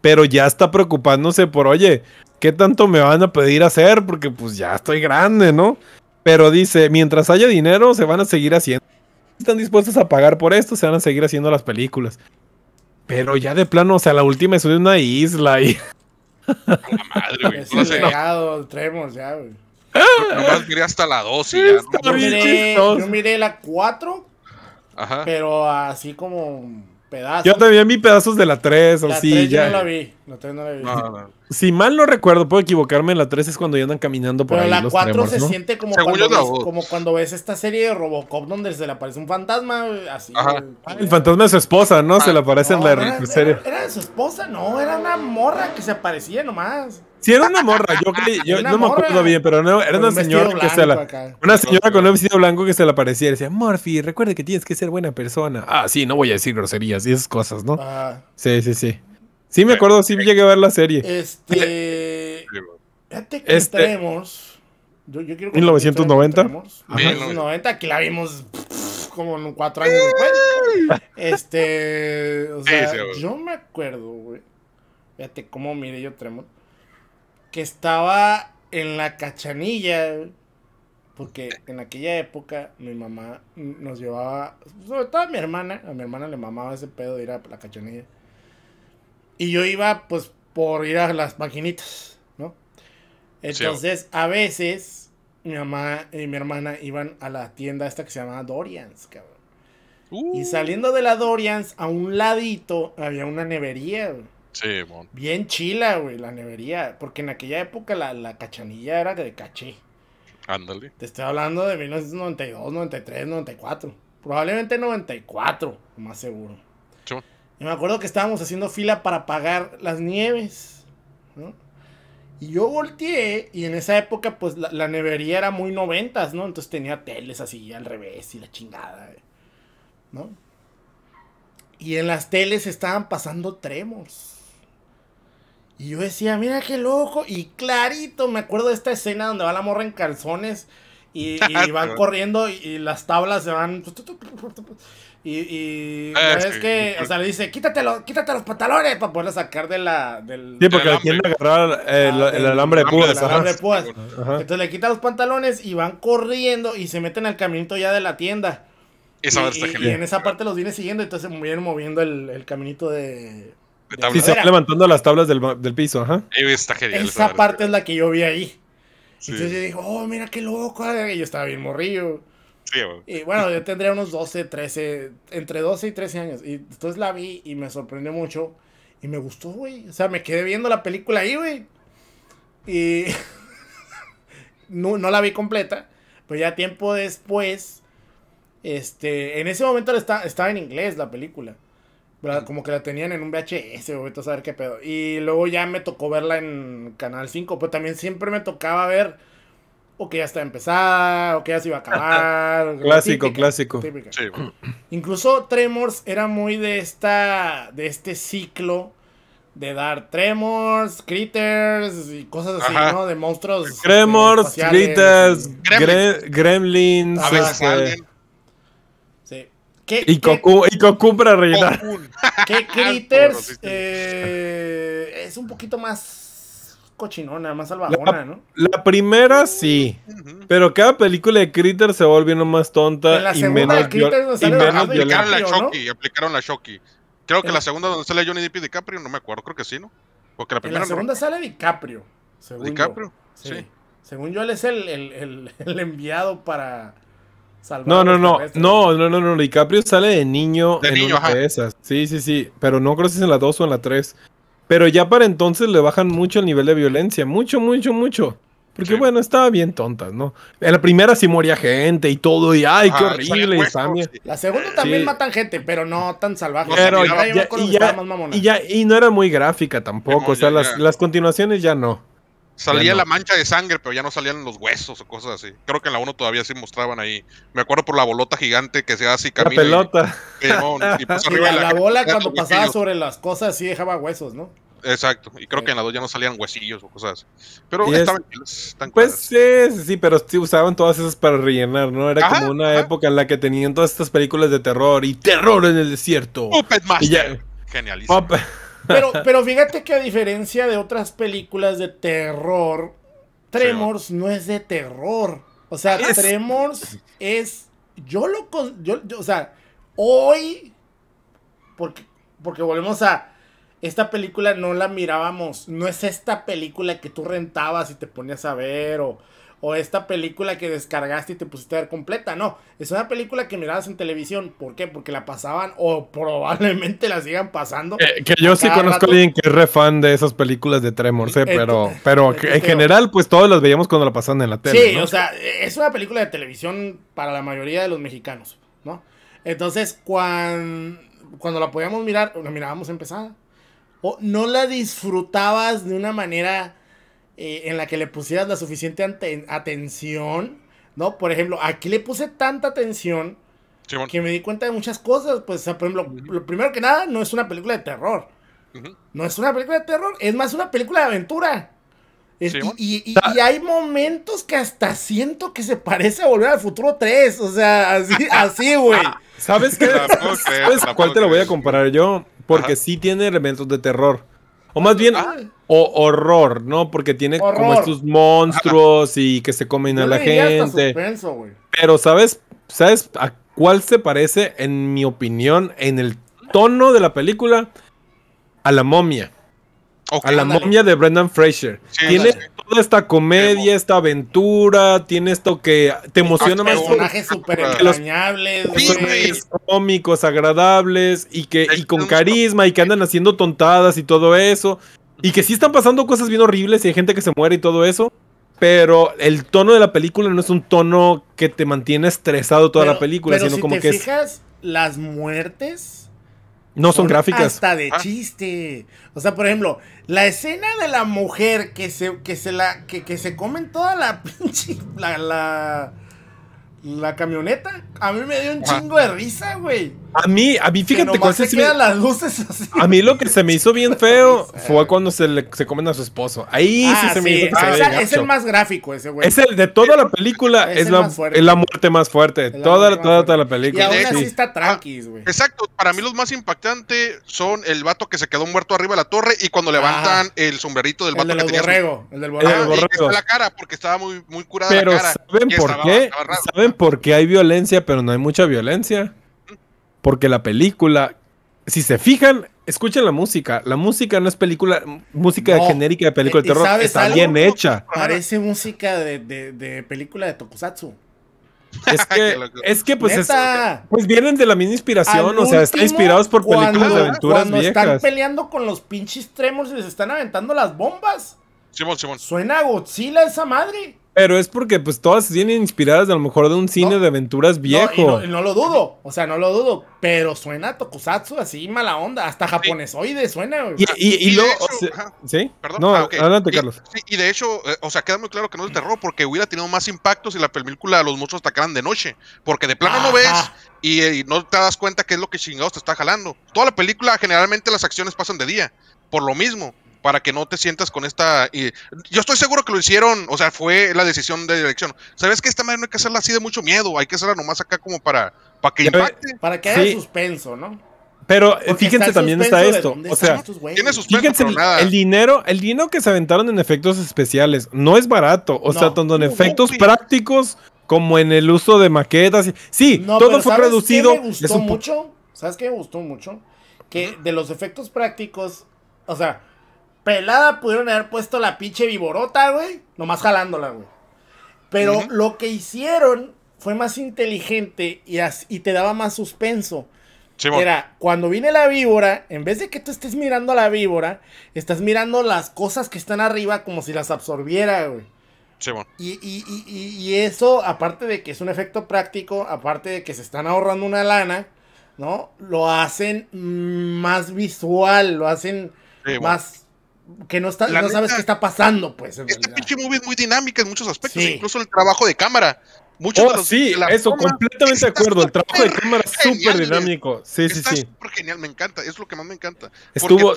pero ya está preocupándose por, oye, ¿qué tanto me van a pedir hacer? Porque pues ya estoy grande, ¿no? Pero dice, mientras haya dinero, se van a seguir haciendo están dispuestos a pagar por esto, se van a seguir haciendo las películas. Pero ya de plano, o sea, la última es una isla y. la madre, güey. Es legado, ya, güey. Nomás miré hasta la 2 y ya. Yo, miré, yo miré la 4, Ajá. pero así como pedazos. Yo también vi pedazos de la 3, así la 3 Yo no la vi, la no la vi. Si mal no recuerdo, puedo equivocarme, la 3 es cuando ya andan caminando por Pero ahí la 4 se siente como cuando, ves, esta serie de Robocop donde se le aparece un fantasma, así. El, fantasma de su esposa, ¿no? se le aparece en la serie. Era, ¿Era de su esposa? No, era una morra que se aparecía nomás. Si era una morra. Yo, no me acuerdo bien, pero era una señora que se la. Una señora con un vestido blanco que se la aparecía y decía, Murphy, recuerde que tienes que ser buena persona. Ah, sí, no voy a decir groserías y esas cosas, ¿no? Ah. Sí, sí, sí. Sí, me acuerdo, sí eh, llegué a ver la serie. Este. Fíjate que este... tenemos. Yo, yo quiero 1990. 1990, que la vimos Como en cuatro años después. Este. O sea, yo me acuerdo, güey. Fíjate cómo mire yo Tremor que estaba en la cachanilla, porque en aquella época mi mamá nos llevaba, sobre todo a mi hermana, a mi hermana le mamaba ese pedo de ir a la cachanilla. Y yo iba pues por ir a las maquinitas, ¿no? Entonces, a veces mi mamá y mi hermana iban a la tienda esta que se llamaba Dorians, cabrón. Y uh. saliendo de la Dorians, a un ladito había una nevería, Bien chila, güey, la nevería. Porque en aquella época la, cachanilla era de caché. Ándale. Te estoy hablando de 1992, 93, 94. Probablemente 94, más seguro. Y me acuerdo que estábamos haciendo fila para pagar las nieves. ¿no? Y yo volteé, y en esa época, pues la, la, nevería era muy noventas, ¿no? Entonces tenía teles así al revés y la chingada, ¿no? Y en las teles estaban pasando tremos. Y yo decía, mira qué loco. Y clarito, me acuerdo de esta escena donde va la morra en calzones y, van corriendo y, las tablas se van. Y, y ah, es que, o sea, le dice, quítate los pantalones para poderla sacar de la. Del, sí, porque que agarrar ah, el, alambre de púas. Entonces le quita los pantalones y van corriendo y se meten al caminito ya de la tienda. y, en esa parte los viene siguiendo, entonces vienen moviendo el caminito de, Sí, se levantando las tablas del, del piso, ajá. Esa parte es la que yo vi ahí. Entonces yo dije, oh, mira qué loco. Ah", y yo estaba bien morrillo. y bueno, yo tendría unos 12, 13, entre 12 y 13 años. Y entonces la vi y me sorprendió mucho. Y me gustó, güey. O sea, me quedé viendo la película ahí, güey. Y no, la vi completa. Pero ya tiempo después, este, en ese momento está estaba en inglés la película. Como que la tenían en un VHS, güey, a saber qué pedo. Y luego ya me tocó verla en Canal 5, pero también siempre me tocaba ver o que ya estaba empezada, o que ya se iba a acabar. clásico, clásico. Incluso Tremors era muy de esta de este ciclo de dar Tremors, Critters y cosas así, ¿no? De monstruos. Eh, Tremors, Critters, Gremlins y, Cocu, y para rellenar. Que ah, Critters eh, es un poquito más cochinona, más salvajona, ¿no? La primera sí, pero cada película de Critters se va más tonta y menos, y aplicaron la Shocky, aplicaron la Creo que la segunda donde sale Johnny Depp y DiCaprio, no me acuerdo, creo que sí, ¿no? Porque la primera en la segunda sale DiCaprio. DiCaprio, sí. Según yo, él es el, el, el enviado para no, no, no, no, no, no, no, DiCaprio sale de niño en una de esas. Sí, sí, sí, pero no creo si es en la 2 o en la 3. Pero ya para entonces le bajan mucho el nivel de violencia, mucho, mucho, mucho. Porque bueno, estaba bien tonta, ¿no? En la primera sí moría gente y todo, y ay, qué horrible. La segunda también matan gente, pero no tan salvaje. y, ya, y, ya, y no era muy gráfica tampoco, o sea, las, las continuaciones ya no. Salía la mancha de sangre, pero ya no salían los huesos o cosas así. Creo que en la 1 todavía sí mostraban ahí. Me acuerdo por la bolota gigante que se hace y La pelota. Y, la, bola cuando pasaba sobre las cosas sí dejaba huesos, ¿no? Exacto. Y creo eh. que en la 2 ya no salían huesillos o cosas así. Pero estaban Pues sí, sí, pero sí usaban todas esas para rellenar, ¿no? Era como una época en la que tenían todas estas películas de terror y terror en el desierto. Puppet Master. Genialísimo. Pero, pero fíjate que a diferencia de otras películas de terror, Tremors no es de terror. O sea, Tremors es. Yo lo. o sea, hoy. Porque, porque volvemos a. Esta película no la mirábamos. No es esta película que tú rentabas y te ponías a ver o o esta película que descargaste y te pusiste a ver completa, no, es una película que mirabas en televisión, ¿por qué? Porque la pasaban o probablemente la sigan pasando. Eh, que yo sí conozco a alguien que es re de esas películas de Tremor, sé, pero, pero en general pues todos las veíamos cuando la pasaban en la tele. Sí, o sea, es una película de televisión para la mayoría de los mexicanos, ¿no? Entonces, cuando, cuando la podíamos mirar, la mirábamos empezada. O no la disfrutabas de una manera eh, en la que le pusieras la suficiente atención, ¿no? Por ejemplo, aquí le puse tanta atención que me di cuenta de muchas cosas. Pues, o sea, por ejemplo, lo primero que nada, no es una película de terror. No es una película de terror, es más una película de aventura. Ah. y, hay momentos que hasta siento que se parece a Volver al Futuro 3. O sea, así, así, güey. ¿Sabes qué? cuál te lo voy a comparar yo? Porque sí tiene elementos de terror. O más bien, ah. o horror, ¿no? Porque tiene como estos monstruos y que se comen a la gente. Pero, ¿sabes? ¿Sabes a cuál se parece, en mi opinión, en el tono de la película? A la momia. a la momia de Brendan Fraser. tiene toda esta comedia, esta aventura, tiene esto que te emociona más. Personajes súper cómicos, agradables y que y con carisma y que andan haciendo tontadas y todo eso. Y que sí están pasando cosas bien horribles y hay gente que se muere y todo eso. Pero el tono de la película no es un tono que te mantiene estresado toda la película, sino como te que fijas, las muertes no son, gráficas. Hasta de ah. chiste. O sea, por ejemplo, la escena de la mujer que se, que se la. que, que se comen toda la pinche. La, la. la camioneta a mí me dio un chingo de risa, güey. A mí, a mí, fíjate cuando se me... las luces así. A mí lo que se me hizo bien feo fue cuando se le se comen a su esposo. Ahí ah, sí se me hizo que ah, Es el más gráfico ese güey. Es el de toda la película, es, la, es la, muerte más fuerte. De toda, la, toda, la película. Y aún sí. está ah, tranqui, güey. Exacto, para mí los más impactantes son el vato que se quedó muerto arriba de la torre y cuando levantan el sombrerito del vato el del que tenía. Borrego, El del borrego, ah, el del borrego. la cara porque estaba muy, muy curada Pero la cara. ¿saben por qué? ¿Saben por qué hay violencia? pero no hay mucha violencia. Porque la película, si se fijan, escuchen la música. La música no es película, música genérica de película de eh, terror. Está bien hecha. Parece música de, película de Tokusatsu. Es que, es que pues, pues vienen de la misma inspiración, o sea, están inspirados por películas de aventuras cuando están peleando con los pinches tremors y les están aventando las bombas. Suena Godzilla esa madre. Pero es porque pues todas vienen inspiradas a lo mejor de un cine de aventuras viejo. No, lo dudo, o sea, no lo dudo, pero suena tokusatsu así mala onda, hasta japonesoide suena. Y, ¿sí? Perdón, ah, adelante Carlos. y de hecho, eh, o sea, queda muy claro que no es de terror porque hubiera tenido más impacto si la película Los monstruos atacaran de noche, porque de plano no ves y, no te das cuenta qué es lo que chingados te está jalando. Toda la película generalmente las acciones pasan de día, por lo mismo para que no te sientas con esta... yo estoy seguro que lo hicieron, o sea, fue la decisión de dirección. ¿Sabes que Esta manera no hay que hacerla así de mucho miedo, hay que hacerla nomás acá como para, para que impacte. Para que haya suspenso, ¿no? Pero eh, fíjense también está esto, o sea, suspenso, fíjense el, dinero, el dinero que se aventaron en efectos especiales no es barato, o sea, tanto en efectos prácticos como en el uso de maquetas. Sí, todo fue reducido. Qué me gustó mucho? ¿Sabes qué me gustó mucho? Que de los efectos prácticos, o sea, pelada pudieron haber puesto la pinche viborota, güey. Nomás jalándola, güey. Pero lo que hicieron fue más inteligente y, te daba más suspenso. Era, cuando viene la víbora, en vez de que tú estés mirando a la víbora, estás mirando las cosas que están arriba como si las absorbiera, güey. y, y, eso, aparte de que es un efecto práctico, aparte de que se están ahorrando una lana, ¿no? Lo hacen más visual, lo hacen más, que no, está, sabes qué está pasando, pues. Esta pinche movie es muy dinámica en muchos aspectos, incluso el trabajo de cámara. Muchos oh, sí, eso, completamente de acuerdo. El trabajo de cámara es súper dinámico. Sí, sí, sí. Súper genial, me encanta. Es lo que más me encanta. Estuvo.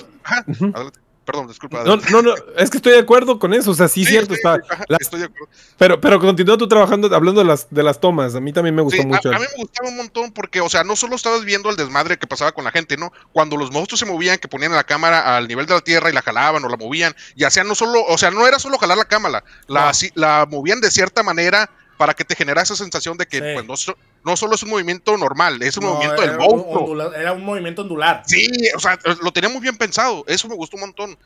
Perdón, disculpa. No, no, es que estoy de acuerdo con eso, o sea, sí, cierto, está. Estoy de acuerdo. Pero, pero continúa tú trabajando, hablando de las, de las tomas, a mí también me gustó mucho. A, a, mí me gustaba un montón porque, o sea, no solo estabas viendo el desmadre que pasaba con la gente, ¿no? Cuando los monstruos se movían, que ponían la cámara al nivel de la tierra y la jalaban o la movían, y hacían no solo, o sea, no era solo jalar la cámara, la, la movían de cierta manera para que te generara esa sensación de que cuando pues, no solo es un movimiento normal, es un movimiento del monstruo. era un movimiento ondular. Sí, o sea, lo muy bien pensado. Eso me gustó un montón.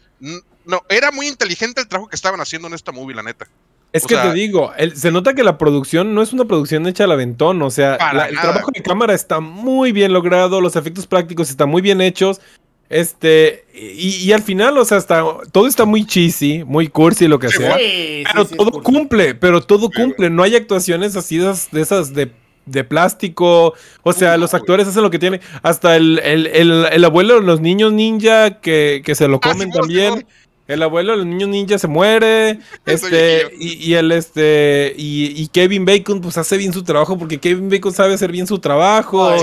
No, era muy inteligente el trabajo que estaban haciendo en esta movie, la neta. Es que te digo, se nota que la producción no es una producción hecha al aventón, o sea, el trabajo de cámara está muy bien logrado, los efectos prácticos están muy bien hechos, este, y, al final, o sea, todo está muy cheesy, muy cursi, lo que sea. pero todo cumple, pero todo cumple. No hay actuaciones así de, esas de de plástico. O sea, los actores hacen lo que tienen. Hasta el, el, el, abuelo de los niños ninja que, que se lo ah, comen también. el abuelo de los niños ninja se muere. este, y, el este. Y, Kevin Bacon, pues hace bien su trabajo. Porque Kevin Bacon sabe hacer bien su trabajo.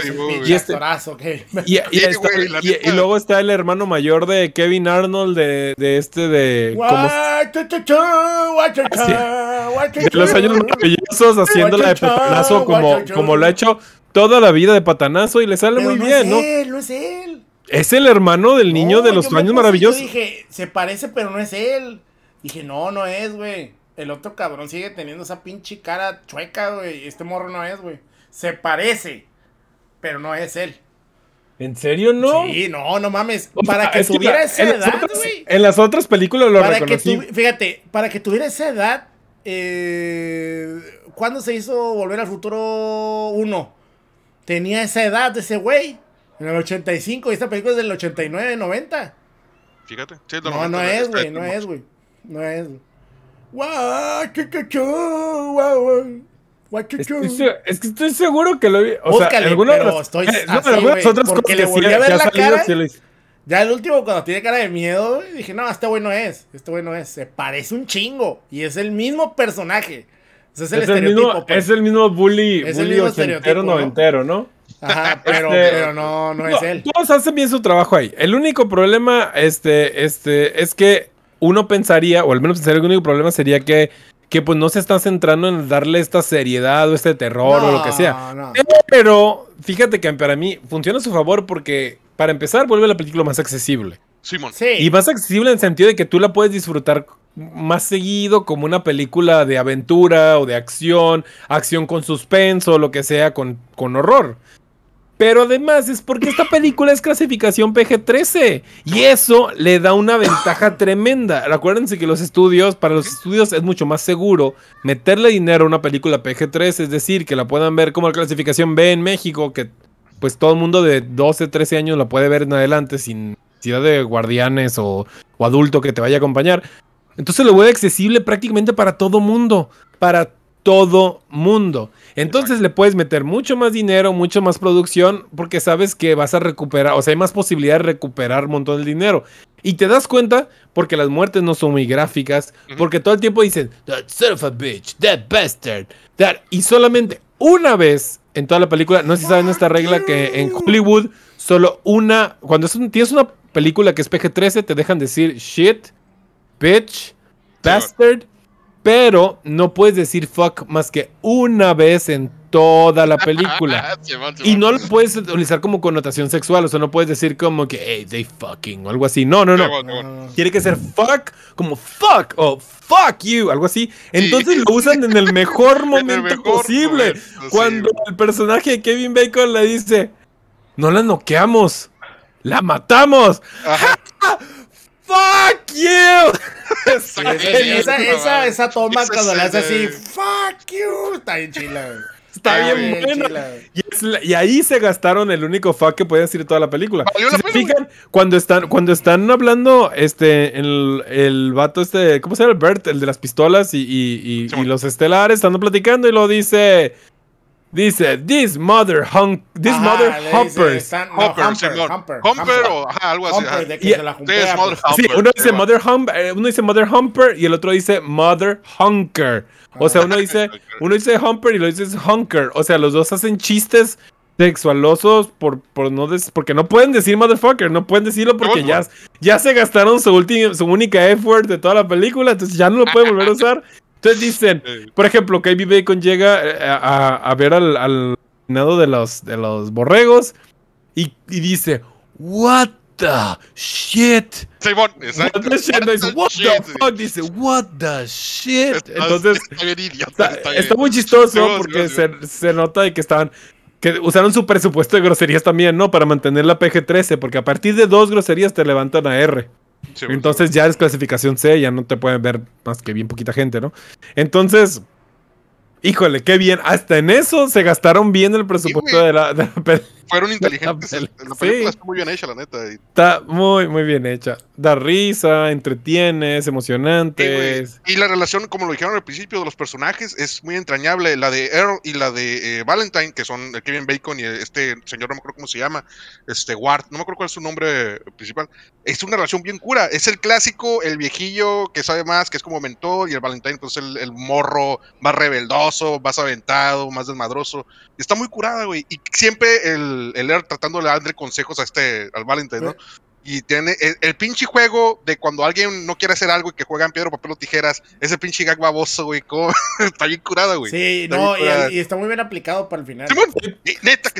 Este y, y, luego está el hermano mayor de Kevin Arnold de, este de de los años maravillosos haciéndola de patanazo como, como lo ha hecho toda la vida de patanazo y le sale muy bien, es ¿no? no es Es el hermano del niño de los años maravillosos. dije, se parece, pero no es él. Dije, no, no es, güey. El otro cabrón sigue teniendo esa pinche cara chueca, güey. Este morro no es, güey. Se parece, pero no es él. ¿En serio no? Sí, no, no mames. para que tuviera esa edad, güey. En las otras películas lo para fíjate, para que tuviera esa edad, eh, ¿cuándo se hizo Volver al Futuro 1? Tenía esa edad ese güey. En el 85, y esta película es del 89, 90. Fíjate. no, no es, güey, no es, güey. No es, qué Estoy, es que estoy seguro que lo vi. O Búscale, sea, pero estoy no, pero otras le a ver la cara. Ya el último, cuando tiene cara de miedo, dije, no, este bueno es. Este güey no es. Se parece un chingo. Y es el mismo personaje. es, el mismo, pues. es el mismo bully, es bully el mismo estereotipo. noventero, ¿no? Ajá, pero, este, pero, no, no es él. Todos hacen bien su trabajo ahí. El único problema, este, este, es que uno pensaría, o al menos pensaría el único problema sería que, que pues no se están centrando en darle esta seriedad o este terror o lo que sea. Pero fíjate que para mí funciona a su favor porque para empezar, vuelve la película más accesible. Simón. Sí. Y más accesible en el sentido de que tú la puedes disfrutar más seguido como una película de aventura o de acción, acción con suspenso, lo que sea, con, horror. Pero además es porque esta película es clasificación PG-13 y eso le da una ventaja tremenda. Acuérdense que los estudios, para los estudios es mucho más seguro meterle dinero a una película PG-13, es decir, que la puedan ver como la clasificación B en México, que pues todo el mundo de 12, 13 años lo puede ver en adelante sin necesidad de guardianes o, adulto que te vaya a acompañar. Entonces lo vuelve accesible prácticamente para todo mundo, para todo mundo. Entonces le puedes meter mucho más dinero, mucho más producción, porque sabes que vas a recuperar, o sea, hay más posibilidad de recuperar un montón de dinero. Y te das cuenta porque las muertes no son muy gráficas, porque todo el tiempo dicen, that son a bitch, that bastard, Y solamente una vez en toda la película. No sé si saben esta regla que en Hollywood solo una. Cuando tienes una película que es PG-13, te dejan decir shit, bitch, bastard. Pero no puedes decir fuck más que una vez en toda la película. y no lo puedes utilizar como connotación sexual, o sea, no puedes decir como que, hey, they fucking, o algo así. No, no, no. Tiene que ser fuck, como fuck, o fuck you, algo así. Entonces lo usan en el mejor momento posible. cuando el personaje de Kevin Bacon le dice, no la noqueamos, la matamos. ¡Fuck you! esa, esa, esa, toma cuando la hace así, ¡Fuck you! Está bien chila, Está ah, bien, y, ahí se gastaron el único fuck que podía decir toda la película. cuando están, cuando están hablando, este, el, el vato este, ¿cómo se llama? Bert, el de las pistolas y, los estelares, estando platicando y lo dice... Dice, this mother hunk, this mother humper, humper, o algo así. uno dice mother hump, eh, uno dice mother humper y el otro dice mother hunker. O sea, uno dice, uno dice humper y lo dice hunker. O sea, los dos hacen chistes sexualosos por, por no des, porque no pueden decir motherfucker, no pueden decirlo porque ya, ya se gastaron su, su única effort... de toda la película, entonces ya no lo pueden volver a usar. Entonces dicen, por ejemplo, que Bacon llega eh, a, ver al, al de los, de los borregos y, dice, what the shit. What the shit. fuck. Dice, what the shit. Entonces, está, idiota, está, muy chistoso porque se, se, nota que estaban. Que usaron su presupuesto de groserías también, ¿no? Para mantener la PG-13, porque a partir de dos groserías te levantan a R. Entonces ya es clasificación C, ya no te pueden ver más que bien poquita gente, ¿no? Entonces, híjole, qué bien. Hasta en eso se gastaron bien el presupuesto de, la, de fueron inteligentes. La, película está muy bien hecha, la neta. Está muy, muy bien hecha. Da risa, entretiene, es emocionante. y la relación, como lo dijeron al principio, de los personajes es muy entrañable. La de Earl y la de eh, Valentine, que son el Kevin Bacon y este señor, no me acuerdo cómo se llama, este Ward, no me acuerdo cuál es su nombre principal. Es una relación bien cura. Es el clásico, el viejillo que sabe más, que es como mentor, y el Valentine, entonces pues, el, el morro más rebeldoso, más aventado, más desmadroso. Está muy curada, güey. Y siempre el el, tratando de darle consejos a este, al Valentine, ¿no? Y tiene el, pinche juego de cuando alguien no quiere hacer algo y que juegan piedra, papel o tijeras, ese pinche gag baboso, güey, está bien curado, güey. Sí, no, y, está muy bien aplicado para el final.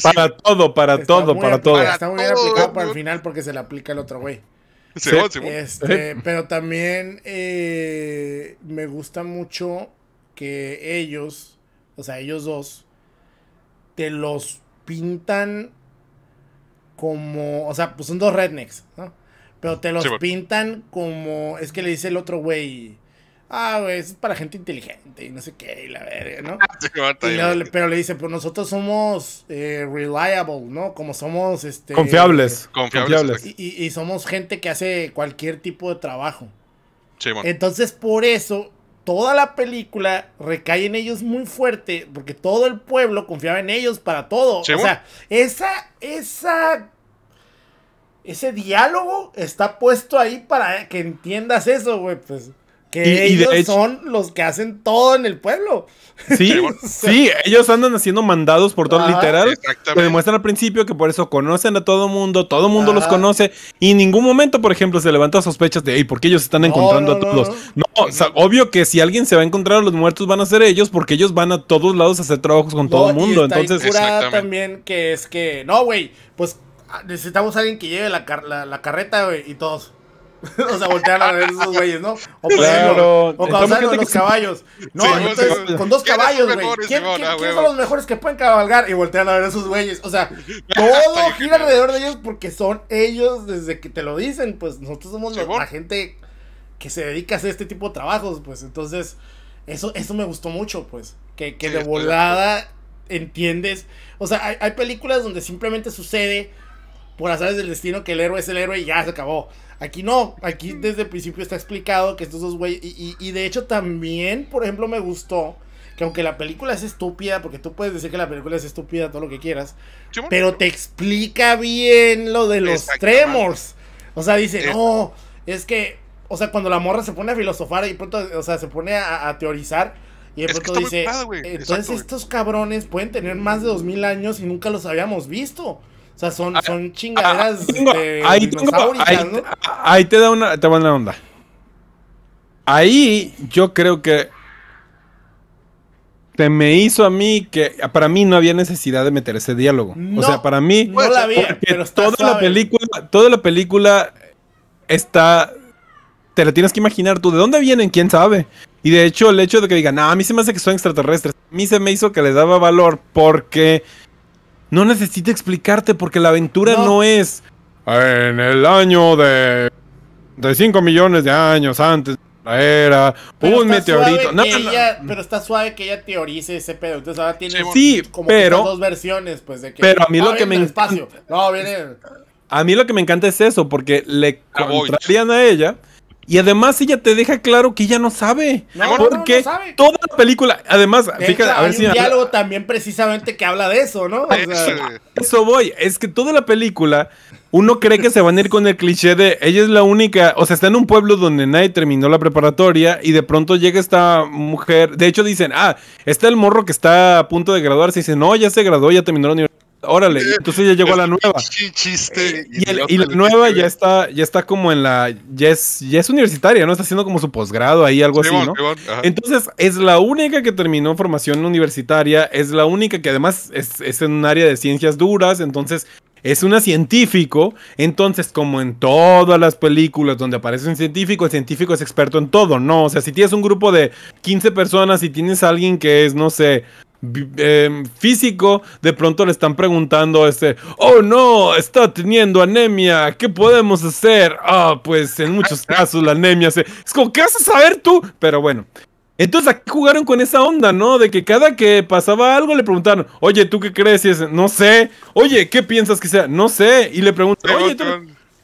para todo, para todo, para todo. Está muy bien aplicado para el final porque se le aplica el otro güey. Este, pero también eh, me gusta mucho que ellos, o sea, ellos dos, te los pintan como, o sea, pues son dos rednecks, ¿no? Pero te los pintan como, es que le dice el otro güey, ah, güey, es para gente inteligente y no sé qué, y la verga, ¿no? pero le dice, pues nosotros somos eh, reliable, ¿no? Como somos, este... Confiables, confiables. Y, somos gente que hace cualquier tipo de trabajo. Sí, bueno. Entonces, por eso toda la película recae en ellos muy fuerte, porque todo el pueblo confiaba en ellos para todo. O sea, esa, esa, ese diálogo está puesto ahí para que entiendas eso, güey. Pues. Que ellos son los que hacen todo en el pueblo. Sí, sí, ellos andan haciendo mandados por todo, literal. demuestran al principio que por eso conocen a todo mundo, todo mundo los conoce. Y en ningún momento, por ejemplo, se levanta sospechas de, hey, ¿por qué ellos están encontrando a todos? No, obvio que si alguien se va a encontrar a los muertos van a ser ellos, porque ellos van a todos lados a hacer trabajos con todo el mundo. Entonces, también que es que, no, güey, pues ah, necesitamos a alguien que lleve la, carreta, y todos. o sea, voltear a ver esos güeyes, ¿no? O, claro. los caballos. No, entonces, con dos caballos, güey. ¿Quién, son los mejores que pueden cabalgar? Y voltean a ver esos güeyes. O sea, todo gira alrededor de ellos porque son ellos desde que te lo dicen. Pues nosotros somos la, gente que se dedica a hacer este tipo de trabajos, pues. Entonces, eso, eso me gustó mucho, pues. Que, de volada entiendes. O sea, hay películas donde simplemente sucede por azares del destino que el héroe es el héroe y ya se acabó. Aquí no, aquí desde el principio está explicado que estos dos güeyes. Y, de hecho también, por ejemplo, me gustó que aunque la película es estúpida, porque tú puedes decir que la película es estúpida, todo lo que quieras, pero te explica bien lo de los tremors. O sea, dice, eh. no, es que, o sea, cuando la morra se pone a filosofar y pronto, o sea, se pone a, teorizar. Y de pronto dice, entonces estos cabrones pueden tener más de dos mil años y nunca los habíamos visto. O sea, son, son chingaderas ahí, te da una, te va onda. Ahí yo creo que te me hizo a mí que para mí no había necesidad de meter ese diálogo. o sea, para mí no la toda la película, toda la película está te la tienes que imaginar tú de dónde vienen, quién sabe. Y de hecho, el hecho de que digan, a mí se me hace que son extraterrestres, a mí se me hizo que le daba valor porque no necesito explicarte porque la aventura no, es en el año de, de 5 millones de años antes era un meteorito. No, Pero está suave que ella teorice ese pedo. Entonces ahora tiene como dos versiones, pues de que. Pero a mí lo ah, que me encanta. No, viene. A mí lo que me encanta es eso, porque le ah, a ella y además ella te deja claro que ella no sabe. porque toda la película, además, fíjate, hay Un diálogo también precisamente que habla de eso, ¿no? O sea... Eso voy. Es que toda la película, uno cree que se van a ir con el cliché de ella es la única. O sea, está en un pueblo donde nadie terminó la preparatoria y de pronto llega esta mujer. De hecho, dicen, ah, está el morro que está a punto de graduarse. Y dicen, no, ya se graduó, ya terminó la universidad Órale, entonces ya llegó la nueva. Chiste, eh, y, la nueva ya está, ya está como en la, ya es, es universitaria, ¿no? Está haciendo como su posgrado ahí, algo así, ¿no? entonces es la única que terminó formación universitaria, es la única que además es, en un área de ciencias duras, entonces es una científico, entonces como en todas las películas donde aparece un científico, el científico es experto en todo, ¿no? O sea, si tienes un grupo de 15 personas y tienes a alguien que es, no sé, Em, físico, de pronto le están preguntando este, oh no, está teniendo anemia, ¿qué podemos hacer? Ah, pues en muchos casos la anemia se... Es como, ¿qué vas saber tú? Pero bueno. Entonces aquí jugaron con esa onda, ¿no? De que cada que pasaba algo le preguntaron, oye, ¿tú qué crees? Y no sé. Oye, ¿qué piensas que sea? No sé. Y le preguntan, oye, ¿tú...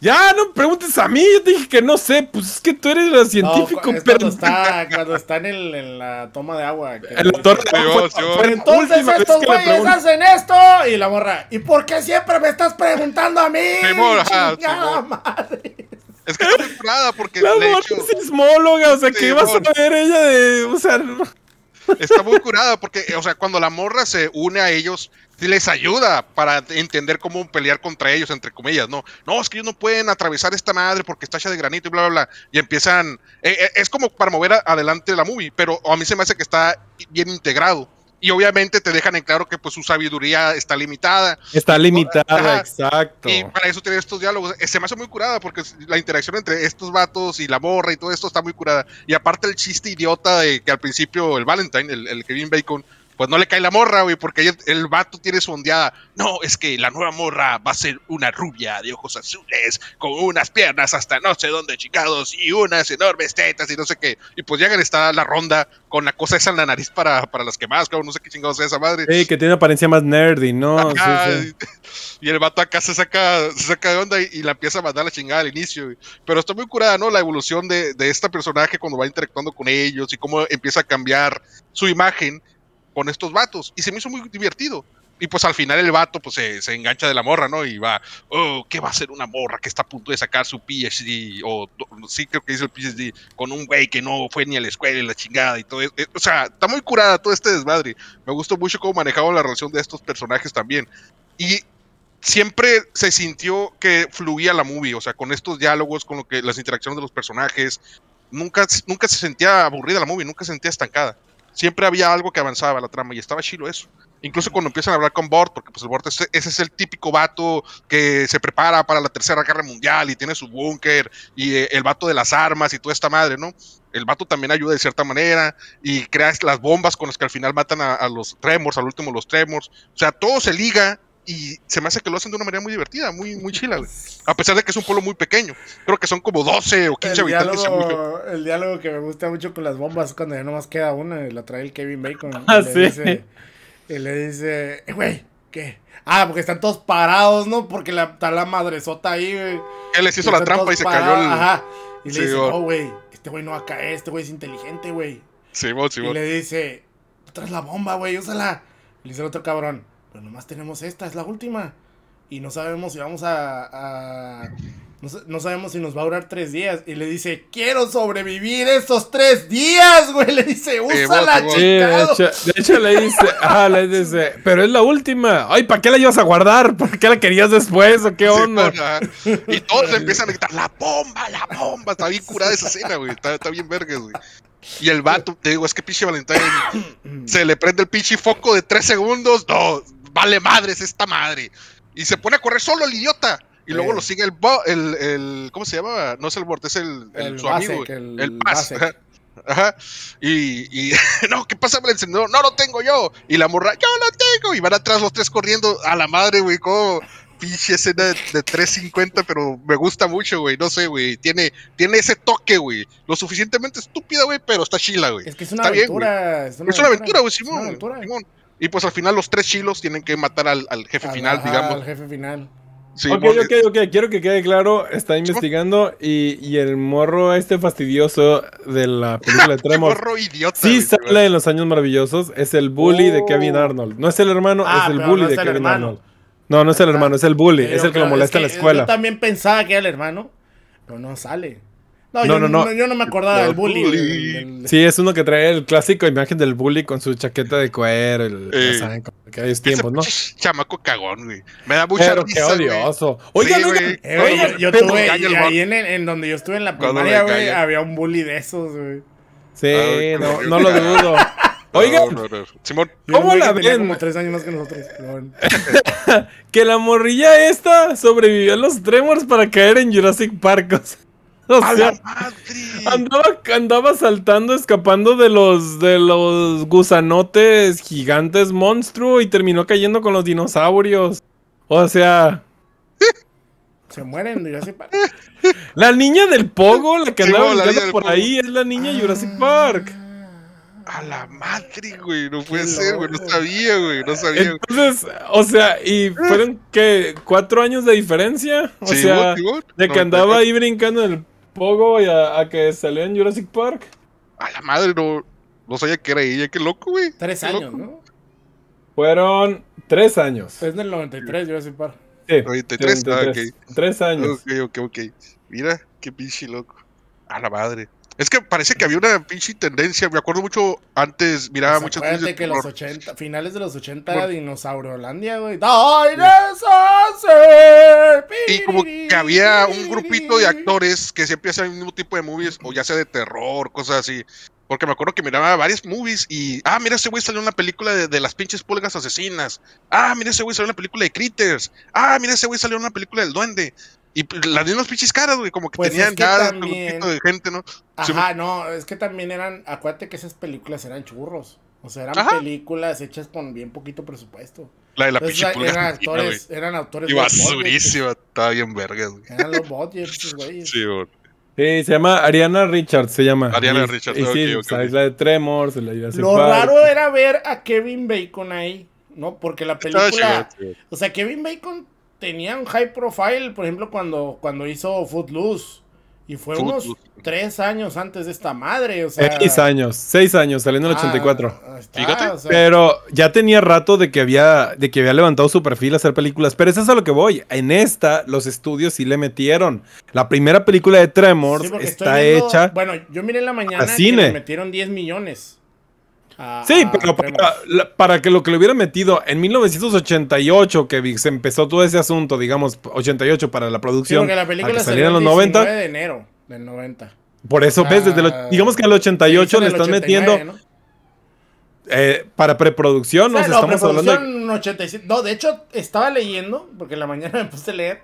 Ya, no me preguntes a mí, yo te dije que no sé, pues es que tú eres el científico, no, pero... Cuando está, cuando está en, la toma de agua. torre Pero pues, pues, pues, entonces estos güeyes hacen esto y la morra, ¿y por qué siempre me estás preguntando a mí? morra, Es que no nada porque... La morra es sismóloga, o sea, que ¿qué vas a ver ella de... O sea, Está muy curada porque, o sea, cuando la morra se une a ellos, les ayuda para entender cómo pelear contra ellos, entre comillas, ¿no? No, es que ellos no pueden atravesar esta madre porque está hecha de granito y bla, bla, bla. Y empiezan. Eh, eh, es como para mover adelante la movie, pero a mí se me hace que está bien integrado y obviamente te dejan en claro que pues su sabiduría está limitada. Está limitada, exacto. Y para eso tiene estos diálogos. Eh, se me hace muy curada porque la interacción entre estos vatos y la morra y todo esto está muy curada. Y aparte el chiste idiota de que al principio el Valentine, el, el Kevin Bacon, pues no le cae la morra, güey, porque el vato tiene su ondeada. No, es que la nueva morra va a ser una rubia de ojos azules, con unas piernas hasta no sé dónde, chingados, y unas enormes tetas y no sé qué. Y pues estar está la ronda con la cosa esa en la nariz para, para las más, o no sé qué chingados es esa madre. Sí, que tiene apariencia más nerdy, ¿no? Y el vato acá se saca, se saca de onda y, la empieza a mandar la chingada al inicio. Pero está muy curada, ¿no? La evolución de, de este personaje cuando va interactuando con ellos y cómo empieza a cambiar su imagen con estos vatos. Y se me hizo muy divertido. Y pues al final el vato pues se, engancha de la morra, ¿no? Y va, oh, ¿qué va a ser una morra que está a punto de sacar su PhD? O sí creo que dice el PhD con un güey que no fue ni a la escuela y la chingada y todo e, e, O sea, está muy curada todo este desmadre. Me gustó mucho cómo manejaba la relación de estos personajes también. Y siempre se sintió que fluía la movie, o sea, con estos diálogos, con lo que las interacciones de los personajes. Nunca, nunca se sentía aburrida la movie, nunca se sentía estancada siempre había algo que avanzaba la trama y estaba chilo eso. Incluso cuando empiezan a hablar con Bort, porque pues Bort es, ese es el típico vato que se prepara para la Tercera Guerra Mundial y tiene su búnker y eh, el vato de las armas y toda esta madre, ¿no? El vato también ayuda de cierta manera y crea las bombas con las que al final matan a, a los Tremors, al último los Tremors. O sea, todo se liga y se me hace que lo hacen de una manera muy divertida, muy, muy chila, güey. A pesar de que es un pueblo muy pequeño. Creo que son como 12 o 15 habitantes. el diálogo que me gusta mucho con las bombas cuando ya nomás queda una, la trae el Kevin Bacon. y, ah, le dice, y le dice, eh, güey, ¿qué? Ah, porque están todos parados, ¿no? Porque la, está la madresota ahí, güey. Él les hizo la trampa y se cayó el... Ajá. Y le dice, no güey, este güey no va a caer, este güey es inteligente, güey. Sí, vos, sí, Y le dice, traes la bomba, güey, úsala. Le dice el otro cabrón, pero nomás tenemos esta, es la última. Y no sabemos si vamos a... no, sabemos si nos va a durar tres días. Y le dice, quiero sobrevivir esos tres días, güey. Le dice, úsala, la chingado. de, hecho, le dice, ah, le dice, pero es la última. Ay, ¿para qué la ibas a guardar? ¿Para qué la querías después? ¿O qué onda? y todos empiezan a gritar, la bomba, la bomba. Está bien curada esa escena, güey. Está, bien vergas, güey. Y el vato, te digo, es que pinche Valentine se le prende el pinche foco de tres segundos. dos, vale madres esta madre. Y se pone a correr solo el idiota. Y luego lo sigue el, el, el, ¿Cómo se llama? No es el Bort, es el, el, el su amigo. El, el Ajá. Y, y no, ¿qué pasa? el encendedor. No lo tengo yo. Y la morra, yo lo tengo. Y van atrás los tres corriendo a la madre, güey. cómo pinche escena de, de 350, pero me gusta mucho, güey. No sé, güey. Tiene, tiene ese toque, güey. Lo suficientemente estúpida, güey, pero está chila, güey. Es que es una aventura. Bien, es, una es, una aventura, güey, Simón. Aventura. Simón. Y pues al final los tres chilos tienen que matar al, jefe final, digamos. Al jefe final. Sí, ok, ok, ok, quiero que quede claro, está investigando y, el morro este fastidioso de la película de Tremor. morro idiota. Sí sale en los años maravillosos, es el bully de Kevin oh. Arnold. No es el hermano, ah, es el bully de Kevin Arnold. No, no es el hermano, es el bully, eh, es el que lo molesta en la escuela. Yo también pensaba que era el hermano, pero no sale. No, yo, no, Yo no me acordaba del bully. Sí, es uno que trae el clásico imagen del bully con su chaqueta de cuero. El, eh, saben, que hay tiempos, ¿no? Chamaco cagón, güey. Me da mucha pero risa, Qué odioso. Güey. Oigan, Yo, tuve, tuve, ahí en, en, donde yo estuve en la primaria, güey, había un bully de esos, güey. Sí, ah, no, lo dudo. Oiga, Simón, ¿cómo la ven? tres años más que nosotros. que la morrilla esta sobrevivió a los tremors para caer en Jurassic Park. O sea, Andaba, andaba, saltando, escapando de los, de los gusanotes gigantes monstruo y terminó cayendo con los dinosaurios. O sea. Se mueren, Jurassic Park. La niña del pogo, la que andaba brincando por ahí, es la niña de Jurassic ah. Park. A la madre, güey, no puede ser, güey, no sabía, güey, no sabía. Entonces, o sea, y fueron que cuatro años de diferencia, o sea, de que andaba ahí brincando en el Pogo y a, que salió en Jurassic Park. A la madre, no, no sabía que era ella, qué loco, güey. Tres años, ¿no? Fueron tres años. Es del 93 Jurassic Park. Sí, 93, 93. Ah, tres años. Ok, ok, ok. Mira, qué pinche loco. A la madre. Es que parece que había una pinche tendencia, me acuerdo mucho antes, miraba mucho pues muchas que los 80, finales de los 80 bueno. Dinosaurolandia, güey. Y como que había un grupito de actores que siempre hacían el mismo tipo de movies, o ya sea de terror, cosas así. Porque me acuerdo que miraba varias movies y, ah, mira, ese güey salió una película de, las pinches pulgas asesinas. Ah, mira, ese güey salió una película de Critters. Ah, mira, ese güey salió una película del Duende. Y las mismas pinches caras, güey, como que pues tenían cara caras de gente, ¿no? Ajá, no, es que también eran, acuérdate que esas películas eran churros. O sea, eran películas hechas con bien poquito presupuesto. La de la pinche pulga. Eran actores, de eran autores. Iba basurísima, estaba bien verga, güey. Eran los budgets, güey. Sí, güey. Sí, se llama Ariana Richards, se llama. Ariana Richards, y, sí, okay, la de Tremors, la Lo raro era ver a Kevin Bacon ahí, ¿no? Porque la película... o sea, Kevin Bacon Tenían un high profile, por ejemplo, cuando, cuando hizo Footloose. Y fue unos tres años antes de esta madre, o sea... Seis años, seis años, saliendo en el 84. Ah, pero ya tenía rato de que, había, de que había levantado su perfil a hacer películas. Pero eso es a lo que voy. En esta, los estudios sí le metieron. La primera película de Tremors está hecha... Bueno, yo miré la mañana le metieron 10 millones. Ah, sí, pero para, que lo que le hubiera metido en 1988, que se empezó todo ese asunto, digamos, 88 para la producción. porque la película salió en los 90. de enero del 90. Por eso, ves, desde ah, digamos que al 88 le están metiendo. Eh, para preproducción, no, estamos hablando. De... No, de hecho, estaba leyendo, porque en la mañana me puse a leer,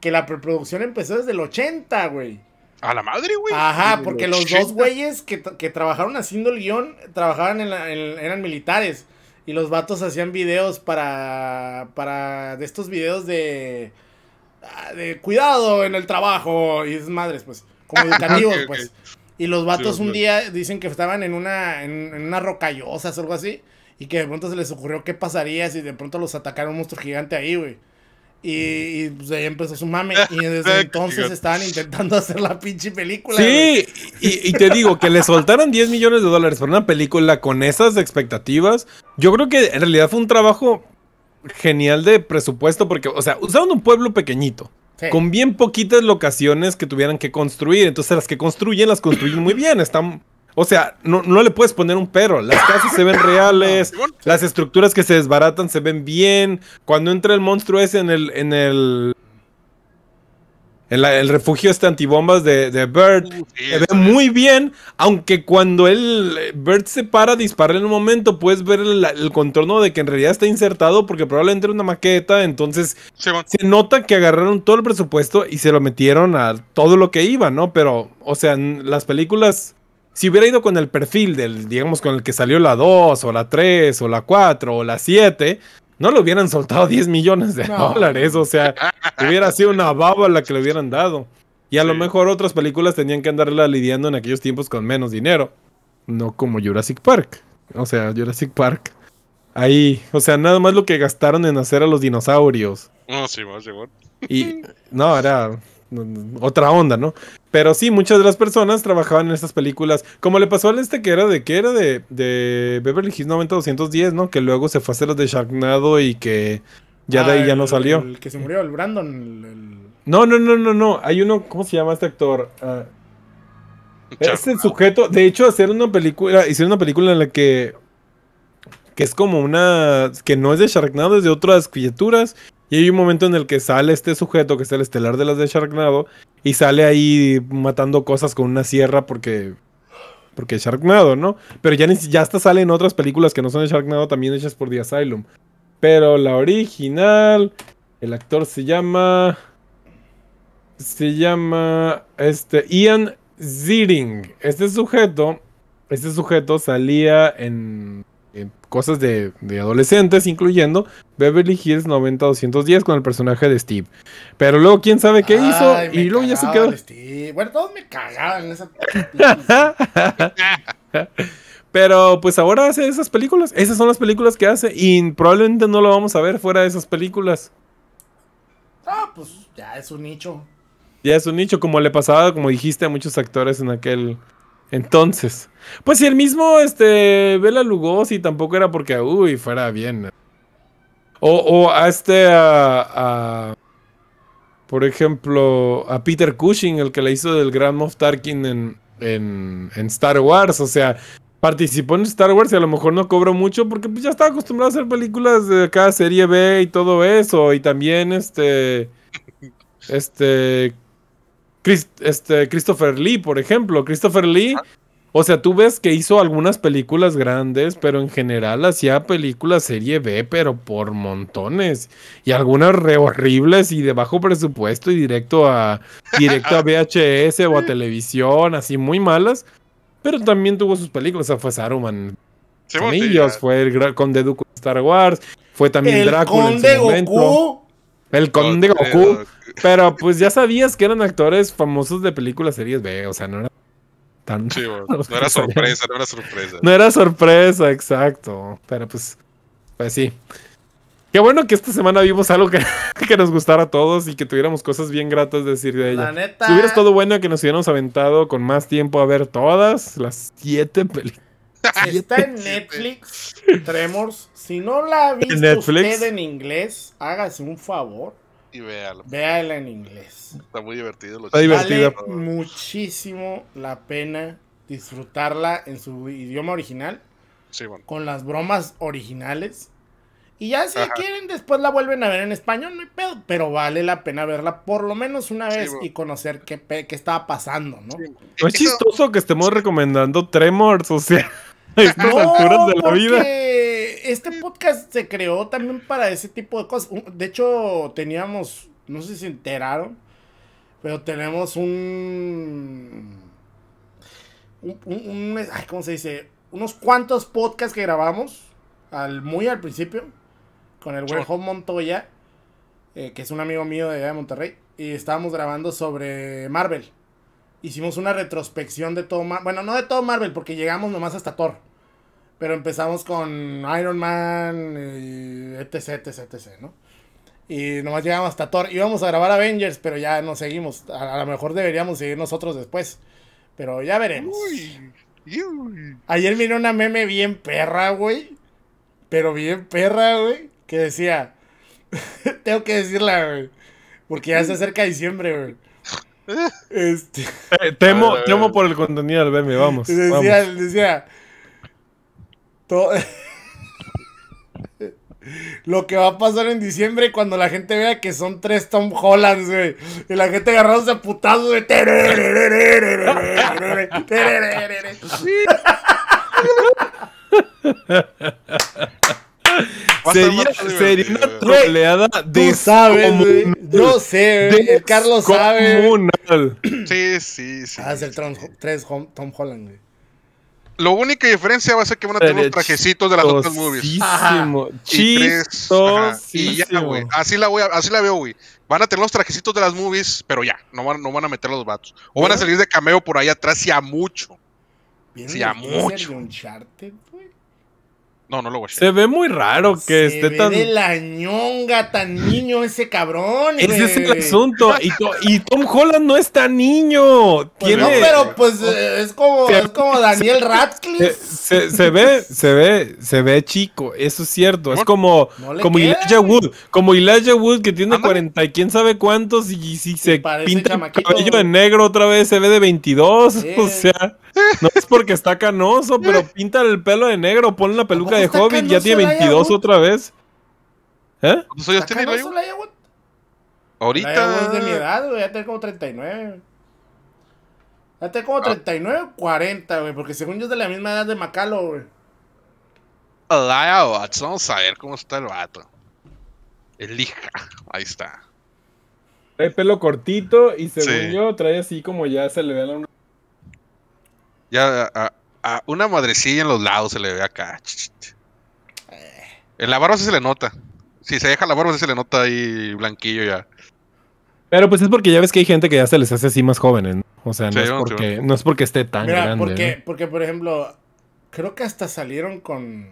que la preproducción empezó desde el 80, güey. A la madre, güey. Ajá, porque los dos güeyes que, trabajaron haciendo el guión trabajaban en, la, eran militares. Y los vatos hacían videos para. para. de estos videos de. Ah, de cuidado en el trabajo. Y es madres, pues. Como educativos, pues. Y los vatos un día dicen que estaban en una. en, una rocallosa o algo así. Y que de pronto se les ocurrió qué pasaría si de pronto los atacara un monstruo gigante ahí, güey. Y, pues ahí empezó su mame. Y desde ah, entonces estaban intentando hacer la pinche película. Sí, y, te digo que le soltaron 10 millones de dólares por una película con esas expectativas. Yo creo que en realidad fue un trabajo genial de presupuesto porque, o sea, usaron un pueblo pequeñito. Con bien poquitas locaciones que tuvieran que construir. Entonces las que construyen las construyen muy bien. Están o sea, no, le puedes poner un perro. Las casas se ven reales, las estructuras que se desbaratan se ven bien. Cuando entra el monstruo ese en el. en el. En el refugio este antibombas de, de uh, se ve muy bien. Aunque cuando el Bert se para, dispara en un momento, puedes ver el, contorno de que en realidad está insertado. Porque probablemente era una maqueta. Entonces se nota que agarraron todo el presupuesto y se lo metieron a todo lo que iba, ¿no? Pero, o sea, las películas si hubiera ido con el perfil del, digamos, con el que salió la 2 o la 3 o la 4 o la 7, no le hubieran soltado 10 millones de dólares. O sea, hubiera sido una baba la que le hubieran dado. Y a lo mejor otras películas tenían que andarla lidiando en aquellos tiempos con menos dinero. No como Jurassic Park. O sea, Jurassic Park. Ahí, o sea, nada más lo que gastaron en hacer a los dinosaurios. No, sí, más, sí, Y no, era otra onda, ¿no? Pero sí, muchas de las personas trabajaban en estas películas, como le pasó al este que era de que era de, de Beverly Hills 90210, ¿no? Que luego se fue a hacer los de Sharknado y que ya de ahí ah, ya no salió. El que se murió, el Brandon. no, no, no, no, no. Hay uno, ¿cómo se llama este actor? Ah, es el sujeto, de hecho, hacer una película, hicieron una película en la que que es como una que no es de Sharknado, es de otras criaturas y hay un momento en el que sale este sujeto, que es el estelar de las de Sharknado, y sale ahí matando cosas con una sierra porque. Porque es Sharknado, ¿no? Pero ya, ya hasta en otras películas que no son de Sharknado también hechas por The Asylum. Pero la original. El actor se llama. Se llama. Este. Ian Ziering. Este sujeto. Este sujeto salía en cosas de, adolescentes, incluyendo Beverly Hills 90210 con el personaje de Steve. Pero luego, quién sabe qué hizo, y luego ya se quedó. Bueno, todos me cagaban en esa. Pero pues ahora hace esas películas. Esas son las películas que hace. Y probablemente no lo vamos a ver fuera de esas películas. Ah, pues ya es un nicho. Ya es un nicho, como le pasaba, como dijiste a muchos actores en aquel entonces, pues si el mismo este, Bela Lugosi tampoco era porque, uy, fuera bien. O, a este, a, por ejemplo, a Peter Cushing, el que le hizo del Grand Moff Tarkin en, en, Star Wars. O sea, participó en Star Wars y a lo mejor no cobró mucho porque pues, ya estaba acostumbrado a hacer películas de cada serie B y todo eso. Y también este. Este este, Christopher Lee, por ejemplo. Christopher Lee, o sea, tú ves que hizo algunas películas grandes, pero en general hacía películas serie B, pero por montones. Y algunas re horribles y de bajo presupuesto y directo a, directo a VHS o a televisión, así muy malas. Pero también tuvo sus películas, o sea, fue Saruman. Pues, fue el, con de Star Wars, fue también Drácula. El conde Goku. Pero pues ya sabías que eran actores famosos de películas, series B, o sea, no era tan... Sí, no era sorpresa, no era sorpresa. No era sorpresa, exacto. Pero pues, pues sí. Qué bueno que esta semana vimos algo que, nos gustara a todos y que tuviéramos cosas bien gratas de decir de ella. La neta. Si hubieras bueno que nos hubiéramos aventado con más tiempo a ver todas las siete películas está en Netflix, Tremors. Si no la ha visto ¿En en inglés, hágase un favor. Y véala. Véala en inglés. Está muy divertido. está divertido. Vale muchísimo la pena disfrutarla en su idioma original. Sí, bueno. Con las bromas originales. Y ya si quieren, después la vuelven a ver en español, no hay pedo. Pero vale la pena verla por lo menos una vez y conocer qué, qué, estaba pasando, ¿no? es chistoso que estemos recomendando Tremors, o sea. no, alturas de la vida. Este podcast se creó también para ese tipo de cosas. De hecho, teníamos, no sé si se enteraron, pero tenemos un. Un, ¿Cómo se dice? Unos cuantos podcasts que grabamos al, muy al principio con el güey Montoya, eh, que es un amigo mío de allá de Monterrey, y estábamos grabando sobre Marvel hicimos una retrospección de todo Marvel. Bueno, no de todo Marvel, porque llegamos nomás hasta Thor. Pero empezamos con Iron Man, y etc, etc, etc, ¿no? Y nomás llegamos hasta Thor. Íbamos a grabar Avengers, pero ya no seguimos. A, lo mejor deberíamos seguir nosotros después. Pero ya veremos. Ayer miré una meme bien perra, güey. Pero bien perra, güey. Que decía... tengo que decirla, güey. Porque ya se acerca diciembre, güey. Este... Eh, temo, ah, por el contenido del meme, vamos. Decía, lo que va a pasar en diciembre cuando la gente vea que son tres Tom Hollands, güey. Y la gente agarrándose a putazos, de Sería, una troleada de sabes, Yo sé, Carlos sabe. Sí, sí, sí. Haz ah, el tres Tom Holland, güey. Lo única diferencia va a ser que van a tener los trajecitos de las otras movies. Y, sí. y ya, güey. Así la voy así la veo, güey. Van a tener los trajecitos de las movies, pero ya, no van, no van a meter los vatos. O van a salir de cameo por ahí atrás y a mucho. Sí, a mucho. No, no lo Se ve muy raro que esté tan. de la ñonga, tan niño ese cabrón. Ese es el asunto. Y, Tom Holland no es tan niño. Pues no, pero pues eh, es como, Daniel Radcliffe. Se, ve, se ve, se ve chico. Eso es cierto. es como, como Elijah Wood. Como Elijah Wood que tiene 40 y quién sabe cuántos. Y si se pinta el cabello de negro otra vez, se ve de 22. O sea. No es porque está canoso, pero pinta el pelo de negro, ponle la peluca de Hobbit, ya tiene 22 otra vez. ¿Eh? ¿Cuántos años tiene Ahorita. es de mi edad, güey, ya tengo como 39. Ya tengo como 39 o 40, güey, porque según yo es de la misma edad de Macalo, güey. Vamos a ver cómo está el vato. Elija, ahí está. Trae pelo cortito y según yo trae así como ya se le ve la ya, a, una madrecilla en los lados se le ve acá. En la barba se le nota. Si se deja la barba se le nota ahí blanquillo ya. Pero pues es porque ya ves que hay gente que ya se les hace así más jóvenes. O sea, no, es porque, no es porque esté tan grande. Porque, porque, por ejemplo, creo que hasta salieron con.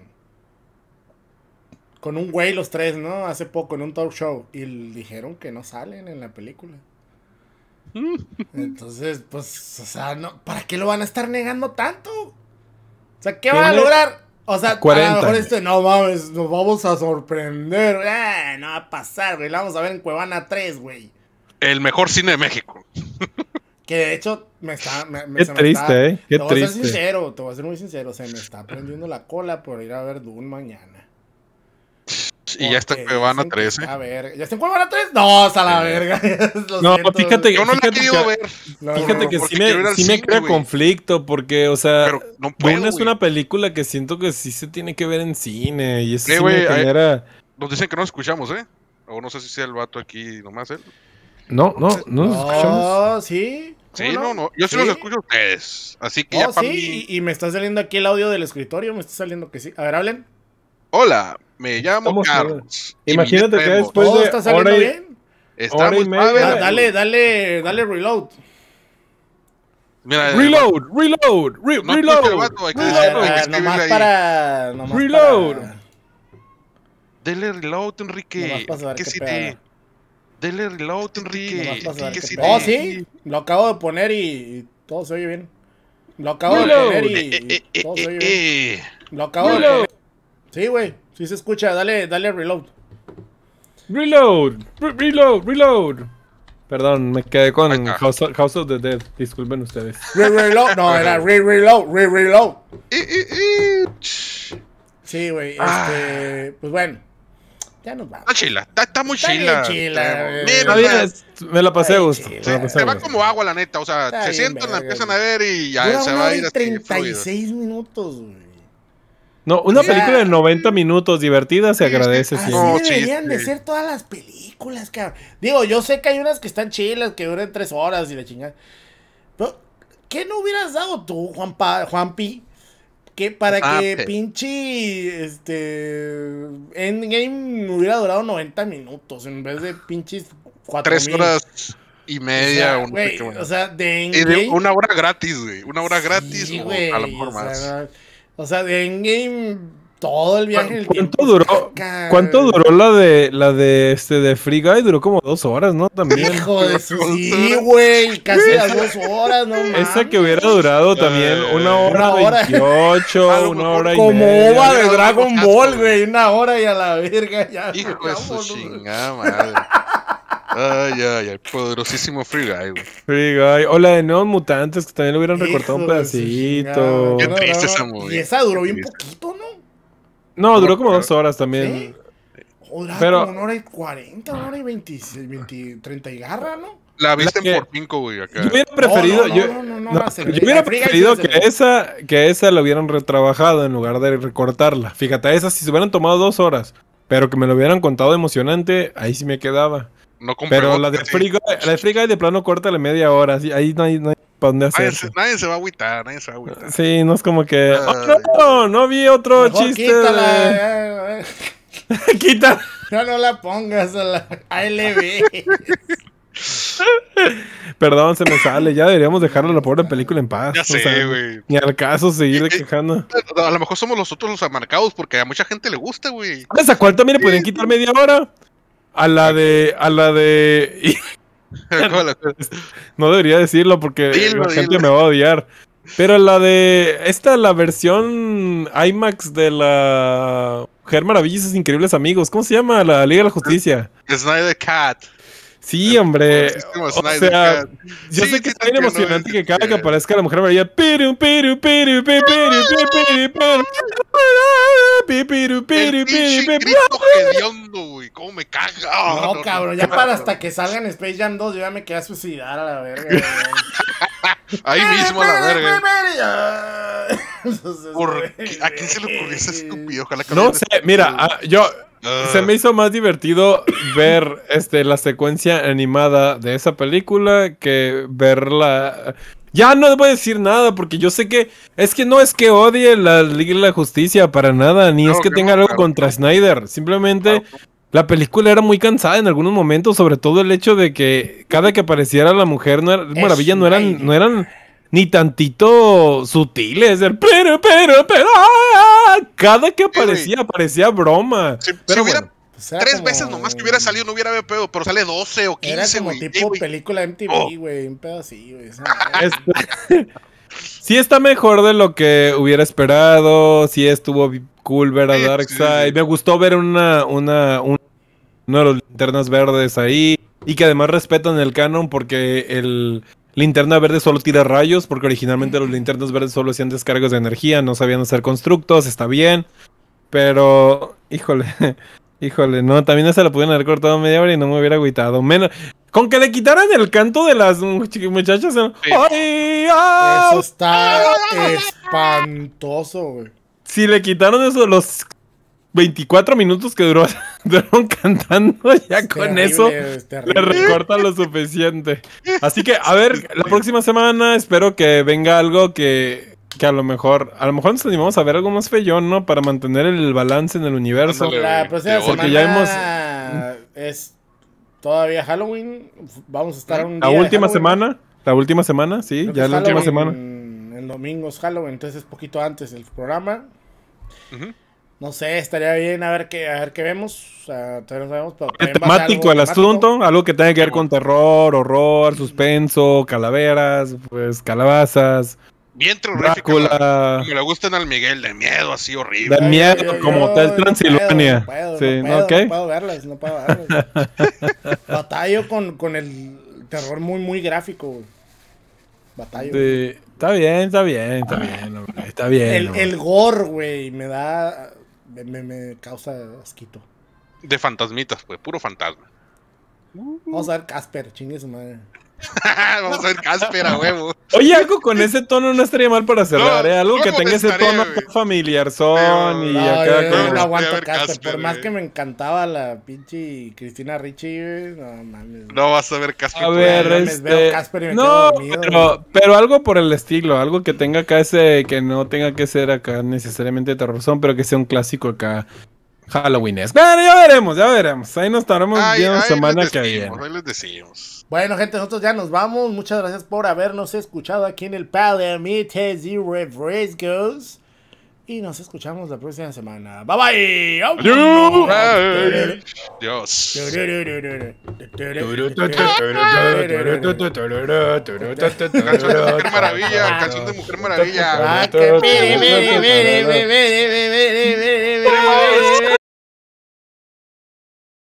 Con un güey los tres, ¿no? Hace poco en un talk show. Y dijeron que no salen en la película. Entonces, pues, o sea, no, ¿para qué lo van a estar negando tanto? O sea, ¿qué van a lograr? O sea, a lo mejor este, no mames, nos vamos a sorprender. Eh, no va a pasar, güey. La vamos a ver en Cuevana 3, güey. El mejor cine de México. Que de hecho, me está. Me, me, Qué triste, eh, Qué a ser sincero, te voy a ser muy sincero. Se me está prendiendo la cola por ir a ver Dune mañana. Y ya está en Cuevana 3, A ver, ¿ya está en Cuevana 3? No, a la verga. no, fíjate. Fíjate que sí me, me crea conflicto, porque, o sea, Bueno, es una película que siento que sí se tiene que ver en cine. Y es sí, sí Nos dicen que no escuchamos, ¿eh? O no sé si sea el vato aquí nomás él. ¿eh? No, no, no nos escuchamos. No, sí. Sí, no? no, Yo sí, los escucho a ustedes. Así que sí, y, me está saliendo aquí el audio del escritorio. Me está saliendo que sí. A ver, hablen. Hola, me llamo Carlos. Imagínate que después de. está saliendo bien? Estamos, dale, dale, dale reload. Mira, reload, reload, re no reload. Vato, hay que reload. Hay que ah, nomás ahí. para. Nomás reload. Para... Dele reload, Enrique. ¿Qué si te... Dele reload, Enrique. ¿Qué si Oh, sí. Lo acabo de poner y todo se oye bien. Lo acabo reload. de poner y. Eh, eh, todo se eh, oye eh, bien. Eh, eh, Lo acabo reload. de poner. Sí, güey. Sí se escucha. Dale, dale reload. Reload. reload. Reload. Perdón, me quedé con House of, the Dead. Disculpen ustedes. Re reload. No, era re reload. Re reload. Sí, güey. Este, ah. pues bueno. Ya nos vamos. Está chila, está, muy está chila. chila me la pasé gusto. Se va como agua, la neta. O sea, se sientan, la empiezan a ver y ya se va a ir. 36 minutos, güey una película de 90 minutos divertida se agradece. Así deberían de ser todas las películas, cabrón. Digo, yo sé que hay unas que están chilas, que duran tres horas y la chingada. Pero, ¿qué no hubieras dado tú, Juan Juanpi? Ah, que para que pinche este Endgame hubiera durado 90 minutos en vez de pinches 4 Tres horas y media. O sea, de una hora gratis, güey. Una hora gratis a lo mejor o sea, de Endgame, todo el viaje ¿Cuánto Duró, ¿Cuánto duró la de la de este de Free Guy? Duró como dos horas, ¿no? También. Hijo de su sí, güey. Casi las dos horas, no mames. Esa que hubiera durado también eh, una hora veintiocho, una hora, y Como ova de Dragon Ball, güey. Una hora y a la verga ya. Hijo de su chingada madre. Ay, ay, ay, poderosísimo Free Guy, güey. Free Guy. O la de Nuevos Mutantes, que también le hubieran recortado un pedacito. Qué triste esa movie. Y esa duró bien poquito, ¿no? No, duró como dos horas también. ¿Sí? Joder, Pero... como una hora y cuarenta, una hora y veintiséis, treinta y garra, ¿no? La viste en por cinco, güey, acá. Yo hubiera preferido, no, no, no, yo, yo hubiera preferido que esa, que esa la hubieran retrabajado en lugar de recortarla. Fíjate, esa si se hubieran tomado dos horas, pero que me lo hubieran contado emocionante, ahí sí me quedaba. Pero la de Free Guy, la de de plano corta la media hora. ahí no hay, no hay para dónde hacer. Nadie se, va a agüitar, nadie se va a agüitar. Sí, no es como que. Oh, no, no vi otro chiste. Quita. Eh, eh. No, no la pongas a la ALB. Perdón, se me sale. Ya deberíamos dejarle a la pobre película en paz. Ya sé, güey. Ni al caso seguirle quejando. A lo mejor somos nosotros los amarcados porque a mucha gente le gusta, güey. ¿Sabes a cuánto? Mire, ¿Pueden podrían quitar media hora. A la de. A la de. no debería decirlo porque la gente me va a odiar. Pero la de. Esta, la versión IMAX de la. Mujer Maravillas increíbles amigos. ¿Cómo se llama? La Liga de la Justicia. Snyder Cat. Sí, hombre. O sea, yo sé que es emocionante que cada que aparezca la mujer maravilla. Piru, piru, piru, piru, piru, piru, piru, piru, piru, piru, piru, ¿Cómo me caga? No, cabrón, ya para hasta que salgan Space Jam 2, yo ya me quedé a suicidar a la verga. Ahí mismo a la verga. ¿A quién se le ocurrió ese estúpido? No sé, mira, yo se me hizo más divertido ver este, la secuencia animada de esa película que verla. Ya no voy a decir nada porque yo sé que es que no es que odie la Liga de la Justicia para nada, ni es que, tenga algo contra Snyder. Simplemente la película era muy cansada en algunos momentos, sobre todo el hecho de que cada que apareciera la mujer no era, maravilla, no eran, no eran ni tantito sutiles. El pero, pero, pero. Ah, cada que aparecía, aparecía broma. pero hubiera, tres veces nomás que hubiera salido, no hubiera habido pero sale 12 o 15. Era como tipo película MTV, oh. güey. Un pedo así, güey. sí está mejor de lo que hubiera esperado. Sí estuvo cool ver a Darkseid. Me gustó ver una, una, una, una de las linternas verdes ahí. Y que además respetan el canon porque el Linterna verde solo tira rayos, porque originalmente los linternas verdes solo hacían descargas de energía, no sabían hacer constructos, está bien. Pero, híjole, híjole, no, también esa la pudieron haber cortado media hora y no me hubiera agüitado. Menos, con que le quitaran el canto de las muchachas. ¡Ay, Eso está espantoso, güey. Si le quitaron eso, los 24 minutos que duró, duró cantando, ya con eso le recorta lo suficiente. Así que, a ver, la próxima semana espero que venga algo que, a lo mejor, a lo mejor nos animamos a ver algo más feyón, ¿no? Para mantener el balance en el universo. la próxima porque ya hemos... es todavía Halloween. Vamos a estar un La última semana, la última semana, sí, ya la última semana. El domingo es Halloween, entonces es poquito antes del programa. Ajá no sé, estaría bien a ver qué, a ver qué vemos. O sea, todavía no sabemos, pero temático el asunto, algo que tenga que ver con terror, horror, suspenso, calaveras, pues calabazas. Bien terrorífico. Que le gusten al Miguel, de miedo así horrible. De miedo, como tal Transilvania. No puedo, sí, no, puedo, verlas, no puedo verlas. Batallo con, con el terror muy, muy gráfico. Batallo. Sí, está bien, está bien, está bien. está bien. El, el gore, güey, me da me, me, causa asquito. De fantasmitas, pues, puro fantasma. Uh. Vamos a ver Casper, chingue su madre. Vamos a ver cáspera, huevo. Oye, algo con ese tono no estaría mal para cerrar, ¿eh? Algo que tenga ese tono familiar son y no, acá. no aguanto Casper, por más que me encantaba la pinche Cristina Ricci, no mames. No vas a ver Casper. A ver, no, pero, pero algo por el estilo, algo que tenga acá ese, que no tenga que ser acá necesariamente terrorzón, pero que sea un clásico acá Halloween es. Bueno, ya veremos, ya veremos. Ahí nos estaremos la semana que viene. Bueno, gente, nosotros ya nos vamos. Muchas gracias por habernos escuchado aquí en el Palamites y Refrescos. Y nos escuchamos la próxima semana. Bye bye. Adiós. Dios. Maravilla. de Mujer Maravilla.